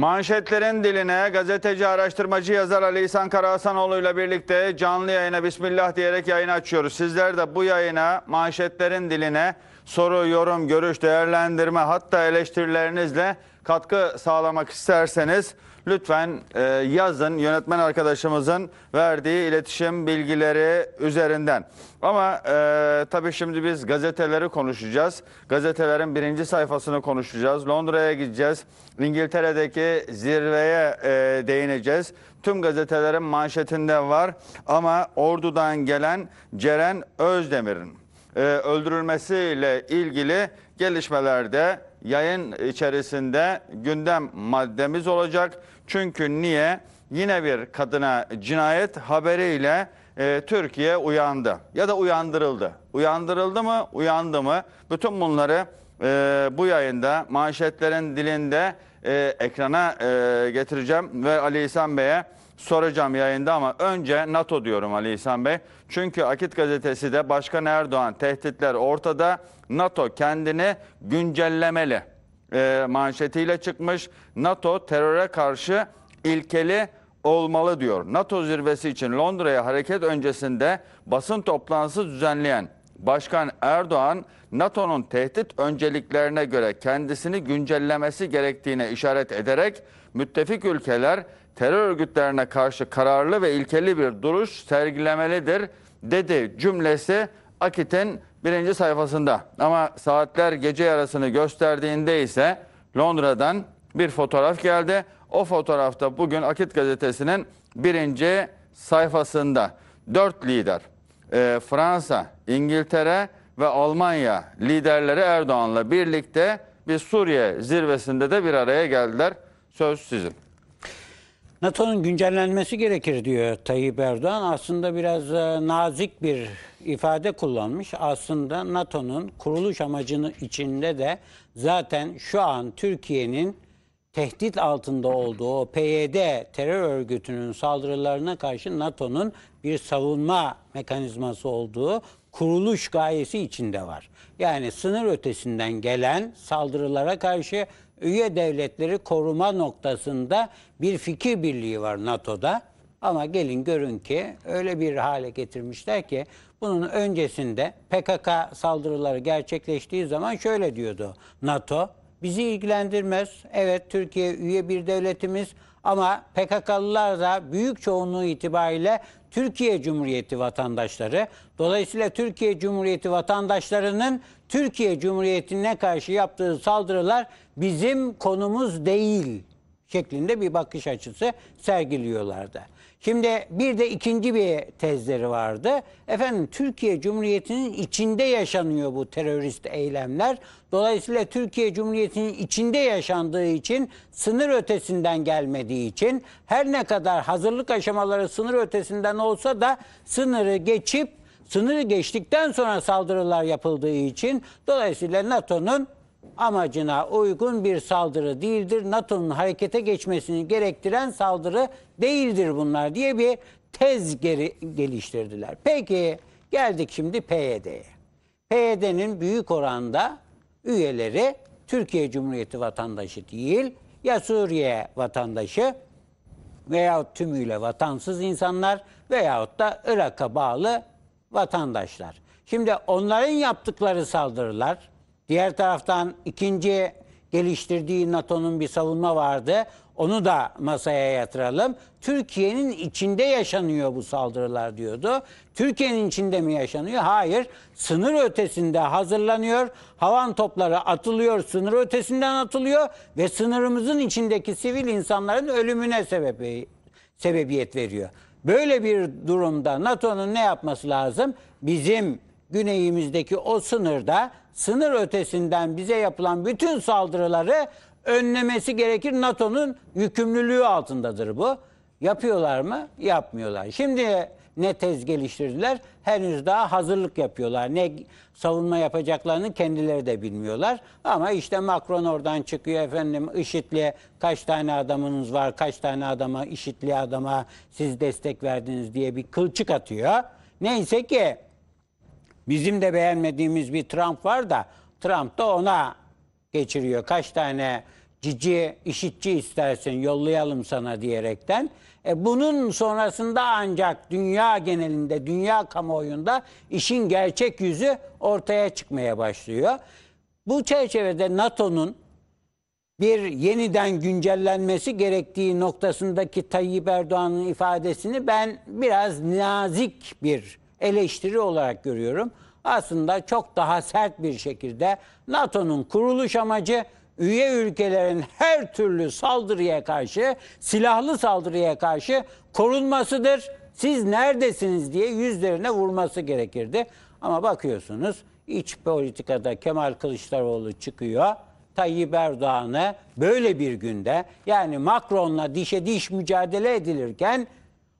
Manşetlerin diline gazeteci araştırmacı yazar Ali İhsan Karahasanoğlu ile birlikte canlı yayına Bismillah diyerek yayın açıyoruz. Sizler de bu yayına manşetlerin diline soru, yorum, görüş, değerlendirme hatta eleştirilerinizle katkı sağlamak isterseniz lütfen e, yazın yönetmen arkadaşımızın verdiği iletişim bilgileri üzerinden. Ama e, tabii şimdi biz gazeteleri konuşacağız. Gazetelerin birinci sayfasını konuşacağız. Londra'ya gideceğiz. İngiltere'deki zirveye e, değineceğiz. Tüm gazetelerin manşetinde var ama ordudan gelen Ceren Özdemir'in e, öldürülmesiyle ilgili gelişmelerde yayın içerisinde gündem maddemiz olacak. Çünkü niye? Yine bir kadına cinayet haberiyle e, Türkiye uyandı ya da uyandırıldı. Uyandırıldı mı? Uyandı mı? Bütün bunları e, bu yayında manşetlerin dilinde e, ekrana e, getireceğim ve Ali İhsan Bey'e soracağım yayında ama önce NATO diyorum Ali İhsan Bey. Çünkü Akit gazetesi de Başkan Erdoğan tehditler ortada. NATO kendini güncellemeli e, manşetiyle çıkmış. NATO teröre karşı ilkeli olmalı diyor. NATO zirvesi için Londra'ya hareket öncesinde basın toplantısı düzenleyen Başkan Erdoğan, NATO'nun tehdit önceliklerine göre kendisini güncellemesi gerektiğine işaret ederek müttefik ülkeler terör örgütlerine karşı kararlı ve ilkeli bir duruş sergilemelidir dedi cümlesi Akit'in birinci sayfasında. Ama saatler gece yarısını gösterdiğinde ise Londra'dan bir fotoğraf geldi. O fotoğrafta bugün Akit gazetesinin birinci sayfasında dört lider e, Fransa, İngiltere ve Almanya liderleri Erdoğan'la birlikte bir Suriye zirvesinde de bir araya geldiler. Söz sizin. NATO'nun güncellenmesi gerekir diyor Tayyip Erdoğan. Aslında biraz e, nazik bir ifade kullanmış. Aslında NATO'nun kuruluş amacının içinde de zaten şu an Türkiye'nin tehdit altında olduğu PYD terör örgütünün saldırılarına karşı NATO'nun bir savunma mekanizması olduğu kuruluş gayesi içinde var. Yani sınır ötesinden gelen saldırılara karşı üye devletleri koruma noktasında bir fikir birliği var NATO'da. Ama gelin görün ki öyle bir hale getirmişler ki bunun öncesinde PKK saldırıları gerçekleştiği zaman şöyle diyordu NATO. Bizi ilgilendirmez. Evet Türkiye üye bir devletimiz ama PKK'lılar da büyük çoğunluğu itibariyle Türkiye Cumhuriyeti vatandaşları. Dolayısıyla Türkiye Cumhuriyeti vatandaşlarının Türkiye Cumhuriyeti'ne karşı yaptığı saldırılar bizim konumuz değil şeklinde bir bakış açısı sergiliyorlardı. Şimdi bir de ikinci bir tezleri vardı. Efendim Türkiye Cumhuriyeti'nin içinde yaşanıyor bu terörist eylemler. Dolayısıyla Türkiye Cumhuriyeti'nin içinde yaşandığı için sınır ötesinden gelmediği için her ne kadar hazırlık aşamaları sınır ötesinden olsa da sınırı geçip sınırı geçtikten sonra saldırılar yapıldığı için dolayısıyla NATO'nun amacına uygun bir saldırı değildir. NATO'nun harekete geçmesini gerektiren saldırı değildir bunlar diye bir tez geri geliştirdiler. Peki geldik şimdi PYD'ye. PYD'nin büyük oranda üyeleri Türkiye Cumhuriyeti vatandaşı değil ya Suriye vatandaşı veyahut tümüyle vatansız insanlar veyahut da Irak'a bağlı vatandaşlar. Şimdi onların yaptıkları saldırılar Diğer taraftan ikinci geliştirdiği NATO'nun bir savunma vardı. Onu da masaya yatıralım. Türkiye'nin içinde yaşanıyor bu saldırılar diyordu. Türkiye'nin içinde mi yaşanıyor? Hayır. Sınır ötesinde hazırlanıyor. Havan topları atılıyor, sınır ötesinden atılıyor ve sınırımızın içindeki sivil insanların ölümüne sebebi, sebebiyet veriyor. Böyle bir durumda NATO'nun ne yapması lazım? Bizim güneyimizdeki o sınırda sınır ötesinden bize yapılan bütün saldırıları önlemesi gerekir. NATO'nun yükümlülüğü altındadır bu. Yapıyorlar mı? Yapmıyorlar. Şimdi ne tez geliştirdiler? Henüz daha hazırlık yapıyorlar. Ne savunma yapacaklarını kendileri de bilmiyorlar. Ama işte Macron oradan çıkıyor efendim IŞİD'li kaç tane adamınız var, kaç tane adama IŞİD'li adama siz destek verdiniz diye bir kılçık atıyor. Neyse ki Bizim de beğenmediğimiz bir Trump var da Trump da ona geçiriyor. Kaç tane cici işitçi istersin yollayalım sana diyerekten. E bunun sonrasında ancak dünya genelinde, dünya kamuoyunda işin gerçek yüzü ortaya çıkmaya başlıyor. Bu çerçevede NATO'nun bir yeniden güncellenmesi gerektiği noktasındaki Tayyip Erdoğan'ın ifadesini ben biraz nazik bir eleştiri olarak görüyorum. Aslında çok daha sert bir şekilde NATO'nun kuruluş amacı üye ülkelerin her türlü saldırıya karşı, silahlı saldırıya karşı korunmasıdır. Siz neredesiniz diye yüzlerine vurması gerekirdi. Ama bakıyorsunuz iç politikada Kemal Kılıçdaroğlu çıkıyor. Tayyip Erdoğan'ı böyle bir günde yani Macron'la dişe diş mücadele edilirken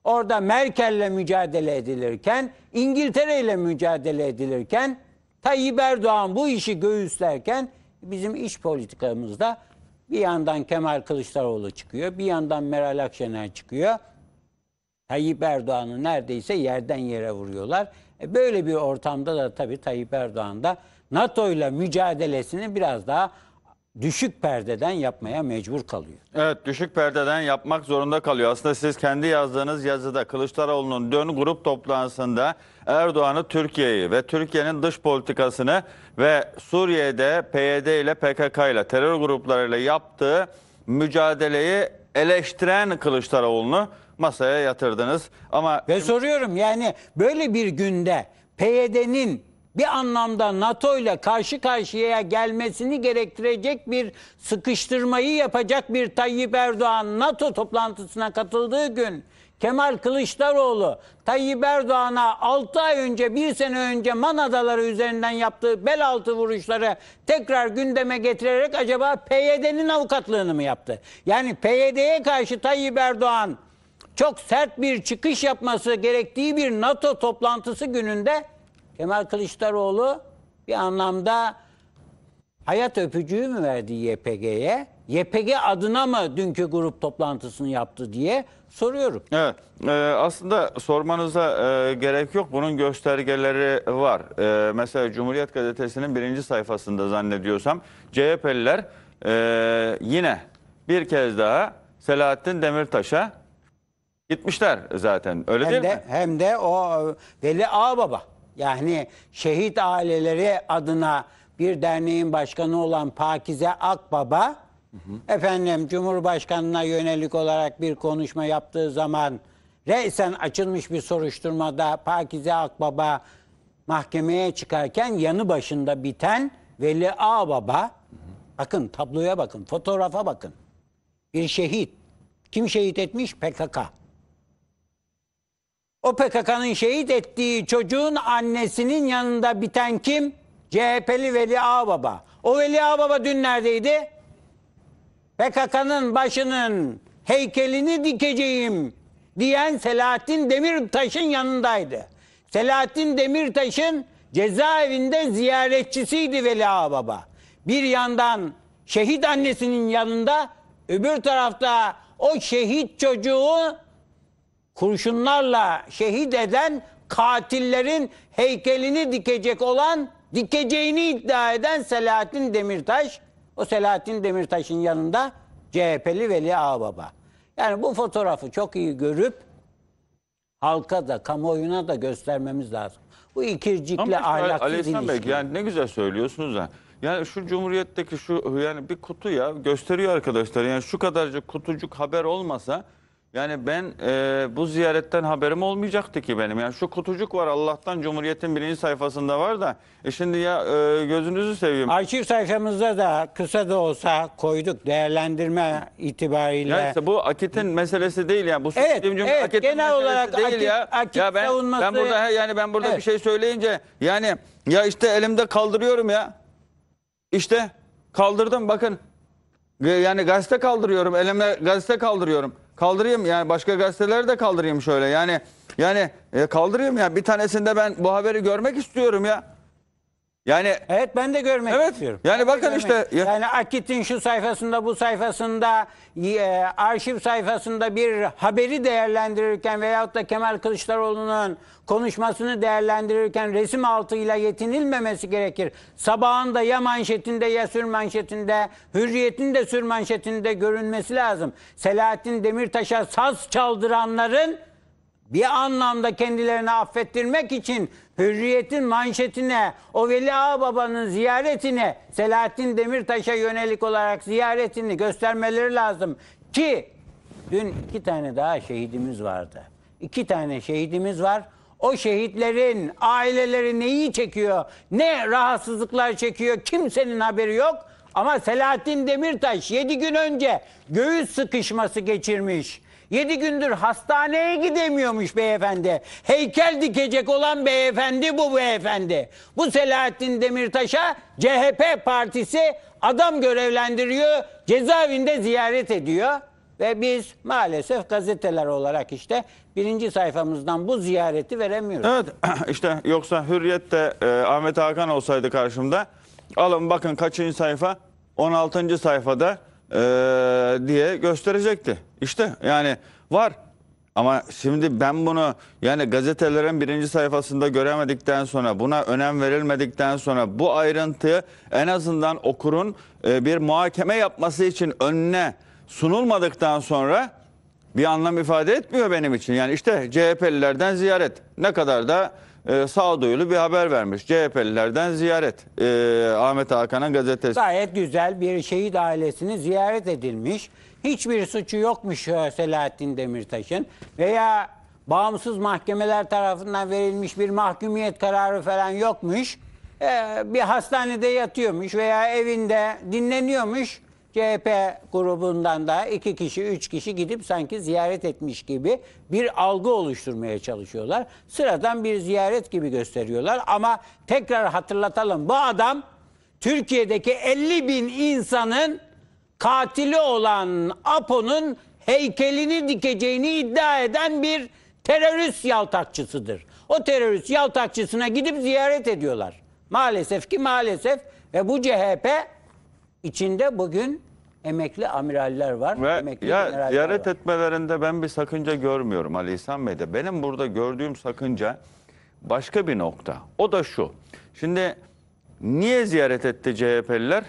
Orada Merkel'le mücadele edilirken, İngiltere ile mücadele edilirken, Tayyip Erdoğan bu işi göğüslerken bizim iş politikamızda bir yandan Kemal Kılıçdaroğlu çıkıyor, bir yandan Meral Akşener çıkıyor. Tayyip Erdoğan'ı neredeyse yerden yere vuruyorlar. E böyle bir ortamda da tabii Tayyip Erdoğan da NATO ile mücadelesini biraz daha düşük perdeden yapmaya mecbur kalıyor. Evet düşük perdeden yapmak zorunda kalıyor. Aslında siz kendi yazdığınız yazıda Kılıçdaroğlu'nun dön grup toplantısında Erdoğan'ı Türkiye'yi ve Türkiye'nin dış politikasını ve Suriye'de PYD ile PKK ile terör gruplarıyla yaptığı mücadeleyi eleştiren Kılıçdaroğlu'nu masaya yatırdınız. Ama ve soruyorum yani böyle bir günde PYD'nin bir anlamda NATO ile karşı karşıya gelmesini gerektirecek bir sıkıştırmayı yapacak bir Tayyip Erdoğan NATO toplantısına katıldığı gün Kemal Kılıçdaroğlu Tayyip Erdoğan'a 6 ay önce 1 sene önce Man Adaları üzerinden yaptığı bel altı vuruşları tekrar gündeme getirerek acaba PYD'nin avukatlığını mı yaptı? Yani PYD'ye karşı Tayyip Erdoğan çok sert bir çıkış yapması gerektiği bir NATO toplantısı gününde Kemal Kılıçdaroğlu bir anlamda hayat öpücüğü mü verdi YPG'ye? YPG adına mı dünkü grup toplantısını yaptı diye soruyorum. Evet, e, aslında sormanıza e, gerek yok. Bunun göstergeleri var. E, mesela Cumhuriyet Gazetesi'nin birinci sayfasında zannediyorsam CHP'liler e, yine bir kez daha Selahattin Demirtaş'a gitmişler zaten. Öyle hem değil de, mi? Hem de o Veli Ağbaba yani şehit aileleri adına bir derneğin başkanı olan Pakize Akbaba hı hı. efendim Cumhurbaşkanına yönelik olarak bir konuşma yaptığı zaman resen açılmış bir soruşturmada Pakize Akbaba mahkemeye çıkarken yanı başında biten Veli Ağbaba hı hı. bakın tabloya bakın fotoğrafa bakın bir şehit kim şehit etmiş PKK o PKK'nın şehit ettiği çocuğun annesinin yanında biten kim? CHP'li Veli Ağbaba. O Veli Ağbaba dün neredeydi? PKK'nın başının heykelini dikeceğim diyen Selahattin Demirtaş'ın yanındaydı. Selahattin Demirtaş'ın cezaevinde ziyaretçisiydi Veli Ağbaba. Bir yandan şehit annesinin yanında öbür tarafta o şehit çocuğu kurşunlarla şehit eden katillerin heykelini dikecek olan dikeceğini iddia eden Selahattin Demirtaş o Selahattin Demirtaş'ın yanında CHP'li Veli Ağbaba. Yani bu fotoğrafı çok iyi görüp halka da kamuoyuna da göstermemiz lazım. Bu ikircikle Ama ahlaksız ilişki. Bey, yani ne güzel söylüyorsunuz ha. Yani şu cumhuriyetteki şu yani bir kutu ya gösteriyor arkadaşlar. Yani şu kadarcık kutucuk haber olmasa yani ben e, bu ziyaretten haberim olmayacaktı ki benim. Yani şu kutucuk var Allah'tan Cumhuriyet'in birinci sayfasında var da. E şimdi ya e, gözünüzü seveyim. Arşiv sayfamızda da kısa da olsa koyduk değerlendirme itibariyle. Ya bu Akit'in meselesi değil yani. Bu evet, evet, genel olarak değil Akit, ya. Akit ya ben, savunması... ben burada he, yani ben burada evet. bir şey söyleyince yani ya işte elimde kaldırıyorum ya. İşte kaldırdım bakın. Yani gazete kaldırıyorum. Elimle gazete kaldırıyorum kaldırayım yani başka gazeteleri de kaldırayım şöyle yani yani e, kaldırayım ya bir tanesinde ben bu haberi görmek istiyorum ya. Yani Evet ben de görmek Evet, istiyorum. yani Ben bakın işte- ya- yani Akit'in şu sayfasında bu sayfasında e, arşiv sayfasında bir haberi değerlendirirken veyahut da Kemal Kılıçdaroğlu'nun konuşmasını değerlendirirken resim altıyla yetinilmemesi gerekir. Sabahın da ya manşetinde ya sür manşetinde, Hürriyet'in de sür manşetinde görünmesi lazım. Selahattin Demirtaş'a saz çaldıranların bir anlamda kendilerini affettirmek için hürriyetin manşetine, o Veli Ağbaba'nın ziyaretine, Selahattin Demirtaş'a yönelik olarak ziyaretini göstermeleri lazım. Ki dün iki tane daha şehidimiz vardı. İki tane şehidimiz var. O şehitlerin aileleri neyi çekiyor, ne rahatsızlıklar çekiyor kimsenin haberi yok. Ama Selahattin Demirtaş 7 gün önce göğüs sıkışması geçirmiş. Yedi gündür hastaneye gidemiyormuş beyefendi. Heykel dikecek olan beyefendi bu beyefendi. Bu Selahattin Demirtaş'a CHP partisi adam görevlendiriyor, cezaevinde ziyaret ediyor. Ve biz maalesef gazeteler olarak işte birinci sayfamızdan bu ziyareti veremiyoruz. Evet işte yoksa Hürriyet de e, Ahmet Hakan olsaydı karşımda alın bakın kaçıncı sayfa 16. sayfada ee, diye gösterecekti. İşte yani var. Ama şimdi ben bunu yani gazetelerin birinci sayfasında göremedikten sonra buna önem verilmedikten sonra bu ayrıntıyı en azından okurun e, bir muhakeme yapması için önüne sunulmadıktan sonra bir anlam ifade etmiyor benim için. Yani işte CHP'lilerden ziyaret ne kadar da e, sağduyulu bir haber vermiş. CHP'lilerden ziyaret. E, Ahmet Hakan'ın gazetesi. Gayet güzel bir şehit ailesini ziyaret edilmiş. Hiçbir suçu yokmuş e, Selahattin Demirtaş'ın veya bağımsız mahkemeler tarafından verilmiş bir mahkumiyet kararı falan yokmuş. E, bir hastanede yatıyormuş veya evinde dinleniyormuş. CHP grubundan da iki kişi, üç kişi gidip sanki ziyaret etmiş gibi bir algı oluşturmaya çalışıyorlar. Sıradan bir ziyaret gibi gösteriyorlar ama tekrar hatırlatalım bu adam Türkiye'deki 50 bin insanın katili olan Apo'nun heykelini dikeceğini iddia eden bir terörist yaltakçısıdır. O terörist yaltakçısına gidip ziyaret ediyorlar. Maalesef ki maalesef ve bu CHP İçinde bugün emekli amiraller var. Ve emekli ya ziyaret var. etmelerinde ben bir sakınca görmüyorum Ali İhsan Bey'de. Benim burada gördüğüm sakınca başka bir nokta. O da şu. Şimdi niye ziyaret etti CHP'liler?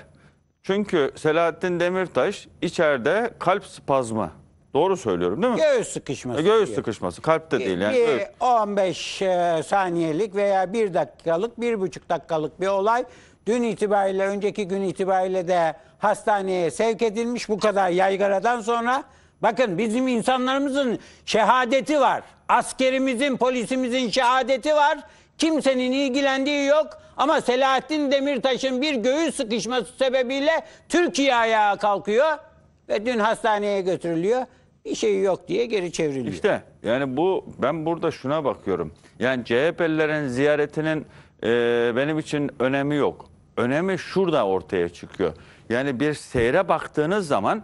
Çünkü Selahattin Demirtaş içeride kalp spazmı. Doğru söylüyorum değil mi? Göğüs sıkışması. E, göğüs diyor. sıkışması. Kalp de değil yani. Bir, 15 e, saniyelik veya 1 dakikalık, 1,5 dakikalık bir olay Dün itibariyle, önceki gün itibariyle de hastaneye sevk edilmiş bu kadar yaygaradan sonra. Bakın bizim insanlarımızın şehadeti var. Askerimizin, polisimizin şehadeti var. Kimsenin ilgilendiği yok ama Selahattin Demirtaş'ın bir göğüs sıkışması sebebiyle Türkiye ayağa kalkıyor ve dün hastaneye götürülüyor. Bir şey yok diye geri çevriliyor. İşte yani bu ben burada şuna bakıyorum. Yani CHP'lilerin ziyaretinin e, benim için önemi yok önemi şurada ortaya çıkıyor. Yani bir seyre baktığınız zaman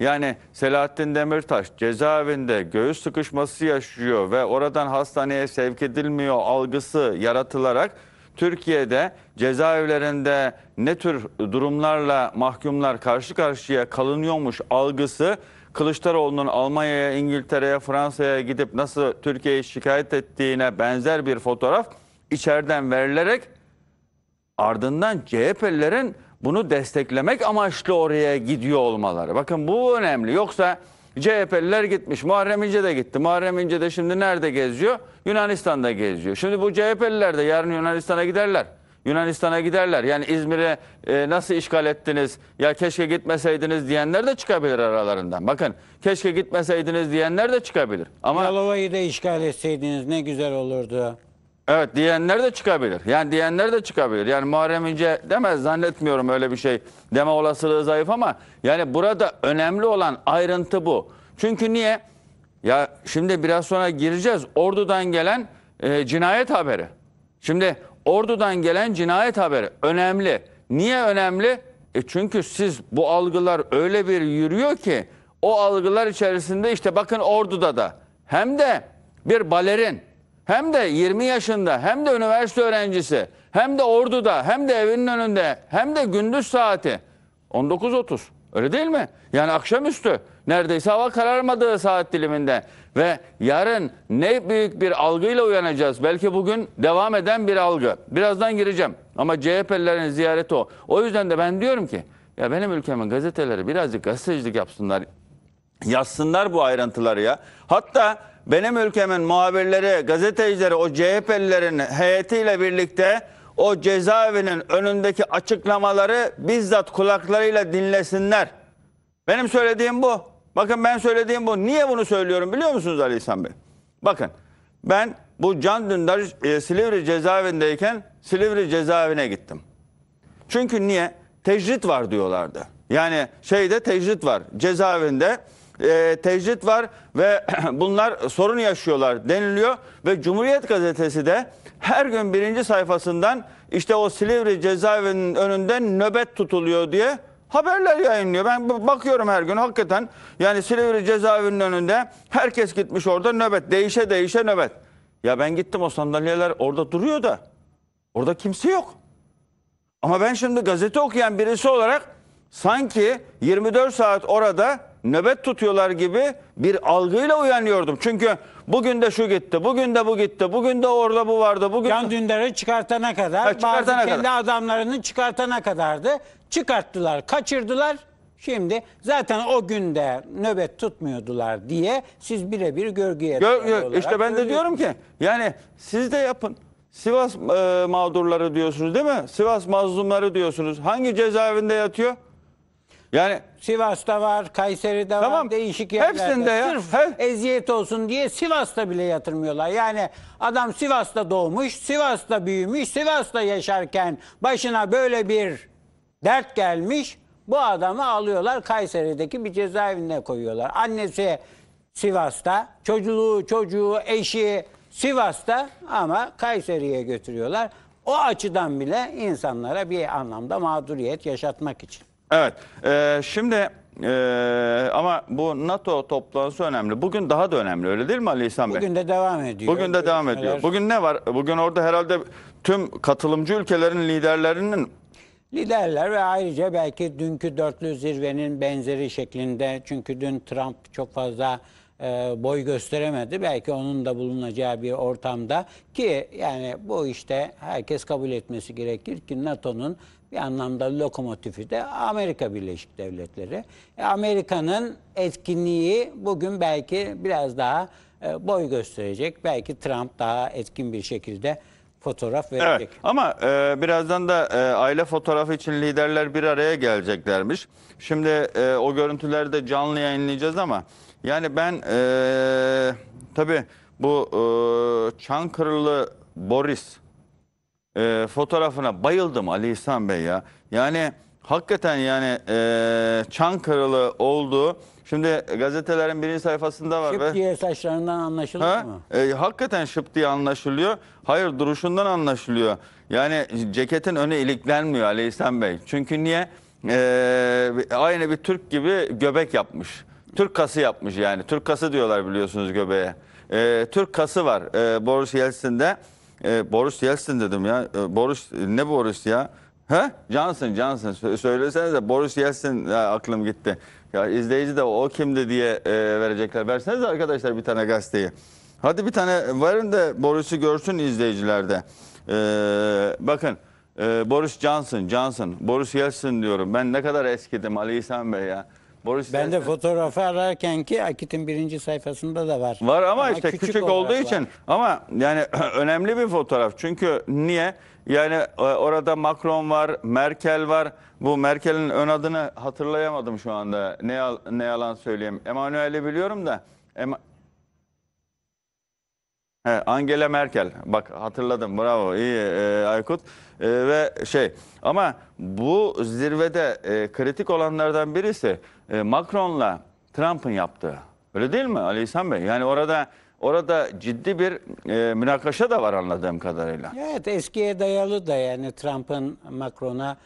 yani Selahattin Demirtaş cezaevinde göğüs sıkışması yaşıyor ve oradan hastaneye sevk edilmiyor algısı yaratılarak Türkiye'de cezaevlerinde ne tür durumlarla mahkumlar karşı karşıya kalınıyormuş algısı Kılıçdaroğlu'nun Almanya'ya, İngiltere'ye, Fransa'ya gidip nasıl Türkiye'yi şikayet ettiğine benzer bir fotoğraf içeriden verilerek ardından CHP'lilerin bunu desteklemek amaçlı oraya gidiyor olmaları. Bakın bu önemli. Yoksa CHP'liler gitmiş. Muharrem İnce de gitti. Muharrem İnce de şimdi nerede geziyor? Yunanistan'da geziyor. Şimdi bu CHP'liler de yarın Yunanistan'a giderler. Yunanistan'a giderler. Yani İzmir'e e, nasıl işgal ettiniz? Ya keşke gitmeseydiniz diyenler de çıkabilir aralarından. Bakın keşke gitmeseydiniz diyenler de çıkabilir. Ama Yalova'yı da işgal etseydiniz ne güzel olurdu. Evet diyenler de çıkabilir. Yani diyenler de çıkabilir. Yani Muharrem İnce demez zannetmiyorum öyle bir şey deme olasılığı zayıf ama yani burada önemli olan ayrıntı bu. Çünkü niye? Ya şimdi biraz sonra gireceğiz. Ordu'dan gelen e, cinayet haberi. Şimdi ordudan gelen cinayet haberi önemli. Niye önemli? E çünkü siz bu algılar öyle bir yürüyor ki o algılar içerisinde işte bakın orduda da hem de bir balerin hem de 20 yaşında hem de üniversite öğrencisi hem de orduda hem de evinin önünde hem de gündüz saati 19.30 öyle değil mi? Yani akşamüstü neredeyse hava kararmadığı saat diliminde ve yarın ne büyük bir algıyla uyanacağız. Belki bugün devam eden bir algı. Birazdan gireceğim ama CHP'lilerin ziyareti o. O yüzden de ben diyorum ki ya benim ülkemin gazeteleri birazcık gazetecilik yapsınlar. Yazsınlar bu ayrıntıları ya. Hatta benim ülkemin muhabirleri, gazetecileri, o CHP'lilerin heyetiyle birlikte o cezaevinin önündeki açıklamaları bizzat kulaklarıyla dinlesinler. Benim söylediğim bu. Bakın ben söylediğim bu. Niye bunu söylüyorum biliyor musunuz Ali İhsan Bey? Bakın ben bu Can Dündar e, Silivri cezaevindeyken Silivri cezaevine gittim. Çünkü niye? Tecrit var diyorlardı. Yani şeyde tecrit var. Cezaevinde e, tecrit var ve bunlar sorun yaşıyorlar deniliyor. Ve Cumhuriyet Gazetesi de her gün birinci sayfasından işte o Silivri cezaevinin önünden nöbet tutuluyor diye haberler yayınlıyor. Ben bakıyorum her gün hakikaten yani Silivri cezaevinin önünde herkes gitmiş orada nöbet değişe değişe nöbet. Ya ben gittim o sandalyeler orada duruyor da orada kimse yok. Ama ben şimdi gazete okuyan birisi olarak sanki 24 saat orada nöbet tutuyorlar gibi bir algıyla uyanıyordum. Çünkü bugün de şu gitti, bugün de bu gitti, bugün de orada bu vardı. Bugün Can Dündar'ı çıkartana kadar, ha, çıkartana bazı kendi kadar. adamlarını çıkartana kadardı. Çıkarttılar, kaçırdılar. Şimdi zaten o günde nöbet tutmuyordular diye siz birebir görgüye Gör, gör- işte ben de diyorum ki yani siz de yapın. Sivas e, mağdurları diyorsunuz değil mi? Sivas mazlumları diyorsunuz. Hangi cezaevinde yatıyor? Yani Sivas'ta var, Kayseri'de Tamam, var, değişik yerlerde. hepsinde ya, Sırf he- eziyet olsun diye Sivas'ta bile yatırmıyorlar. Yani adam Sivas'ta doğmuş, Sivas'ta büyümüş, Sivas'ta yaşarken başına böyle bir dert gelmiş. Bu adamı alıyorlar Kayseri'deki bir cezaevine koyuyorlar. Annesi Sivas'ta, çocuğu, çocuğu, eşi Sivas'ta ama Kayseri'ye götürüyorlar. O açıdan bile insanlara bir anlamda mağduriyet yaşatmak için. Evet. Ee, şimdi ee, ama bu NATO toplantısı önemli. Bugün daha da önemli öyle değil mi Ali İhsan Bey? Bugün de devam ediyor. Bugün de devam ediyor. Bugün ne var? Bugün orada herhalde tüm katılımcı ülkelerin liderlerinin liderler ve ayrıca belki dünkü dörtlü zirvenin benzeri şeklinde çünkü dün Trump çok fazla e, boy gösteremedi. Belki onun da bulunacağı bir ortamda ki yani bu işte herkes kabul etmesi gerekir ki NATO'nun bir anlamda lokomotifi de Amerika Birleşik Devletleri. E, Amerika'nın etkinliği bugün belki biraz daha e, boy gösterecek. Belki Trump daha etkin bir şekilde fotoğraf verecek. Evet, ama e, birazdan da e, aile fotoğrafı için liderler bir araya geleceklermiş. Şimdi e, o görüntüleri de canlı yayınlayacağız ama yani ben e, tabii bu e, Çankırılı Boris e, fotoğrafına bayıldım Ali İhsan Bey ya. Yani hakikaten yani e, Çankırılı oldu. Şimdi gazetelerin birinci sayfasında var. Şıp be. diye saçlarından anlaşılıyor ha? mı? E, hakikaten şıp diye anlaşılıyor. Hayır duruşundan anlaşılıyor. Yani ceketin önü iliklenmiyor Ali İhsan Bey. Çünkü niye? E, aynı bir Türk gibi göbek yapmış. Türk kası yapmış yani. Türk kası diyorlar biliyorsunuz göbeğe. E, Türk kası var e, Boris Yeltsin'de. E, Boris Yeltsin dedim ya. E, Boris e, ne Boris ya? He? Johnson, Johnson. Sö söylesenize Boris Yeltsin ya, e, aklım gitti. Ya izleyici de o kimdi diye e, verecekler. verseniz arkadaşlar bir tane gazeteyi. Hadi bir tane verin de Boris'i görsün izleyicilerde. de. E, bakın e, Boris Johnson, Johnson, Boris Yeltsin diyorum. Ben ne kadar eskidim Ali İhsan Bey ya. Boris Ben de fotoğrafı ararken ki Akit'in birinci sayfasında da var. Var ama, işte küçük, olduğu var. için ama yani önemli bir fotoğraf. Çünkü niye? Yani e, orada Macron var, Merkel var. Bu Merkel'in ön adını hatırlayamadım şu anda. Ne yal- ne yalan söyleyeyim. Emanuel'i biliyorum da He, Angela Merkel. Bak hatırladım. Bravo. İyi e, Aykut. E, ve şey ama bu zirvede e, kritik olanlardan birisi e, Macron'la Trump'ın yaptığı. Öyle değil mi Ali İhsan Bey? Yani orada orada ciddi bir e, münakaşa da var anladığım kadarıyla. Evet eskiye dayalı da yani Trump'ın Macron'a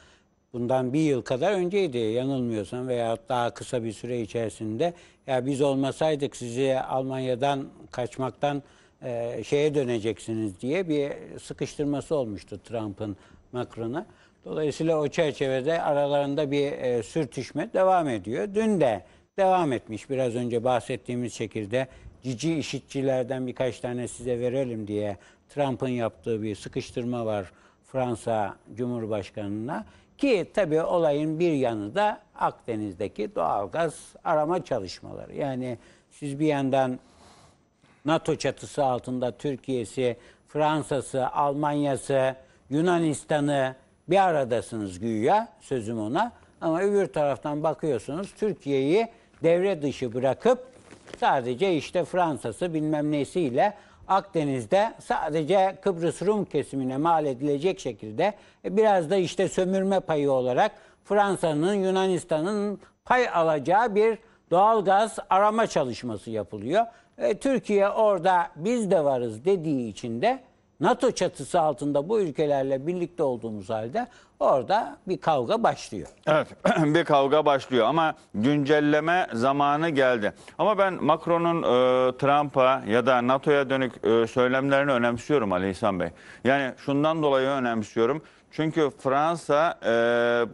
bundan bir yıl kadar önceydi yanılmıyorsam veya daha kısa bir süre içerisinde ya biz olmasaydık sizi Almanya'dan kaçmaktan e, şeye döneceksiniz diye bir sıkıştırması olmuştu Trump'ın Macron'a. Dolayısıyla o çerçevede aralarında bir e, sürtüşme devam ediyor. Dün de devam etmiş biraz önce bahsettiğimiz şekilde cici işitçilerden birkaç tane size verelim diye Trump'ın yaptığı bir sıkıştırma var Fransa Cumhurbaşkanı'na. Ki tabii olayın bir yanı da Akdeniz'deki doğalgaz arama çalışmaları. Yani siz bir yandan NATO çatısı altında Türkiye'si, Fransa'sı, Almanya'sı, Yunanistan'ı bir aradasınız güya sözüm ona. Ama öbür taraftan bakıyorsunuz Türkiye'yi devre dışı bırakıp sadece işte Fransa'sı bilmem nesiyle Akdeniz'de sadece Kıbrıs Rum kesimine mal edilecek şekilde e, biraz da işte sömürme payı olarak Fransa'nın Yunanistan'ın pay alacağı bir doğalgaz arama çalışması yapılıyor e, Türkiye orada biz de varız dediği için de NATO çatısı altında bu ülkelerle birlikte olduğumuz halde orada bir kavga başlıyor. Evet bir kavga başlıyor ama güncelleme zamanı geldi. Ama ben Macron'un e, Trump'a ya da NATO'ya dönük e, söylemlerini önemsiyorum Ali İhsan Bey. Yani şundan dolayı önemsiyorum. Çünkü Fransa e,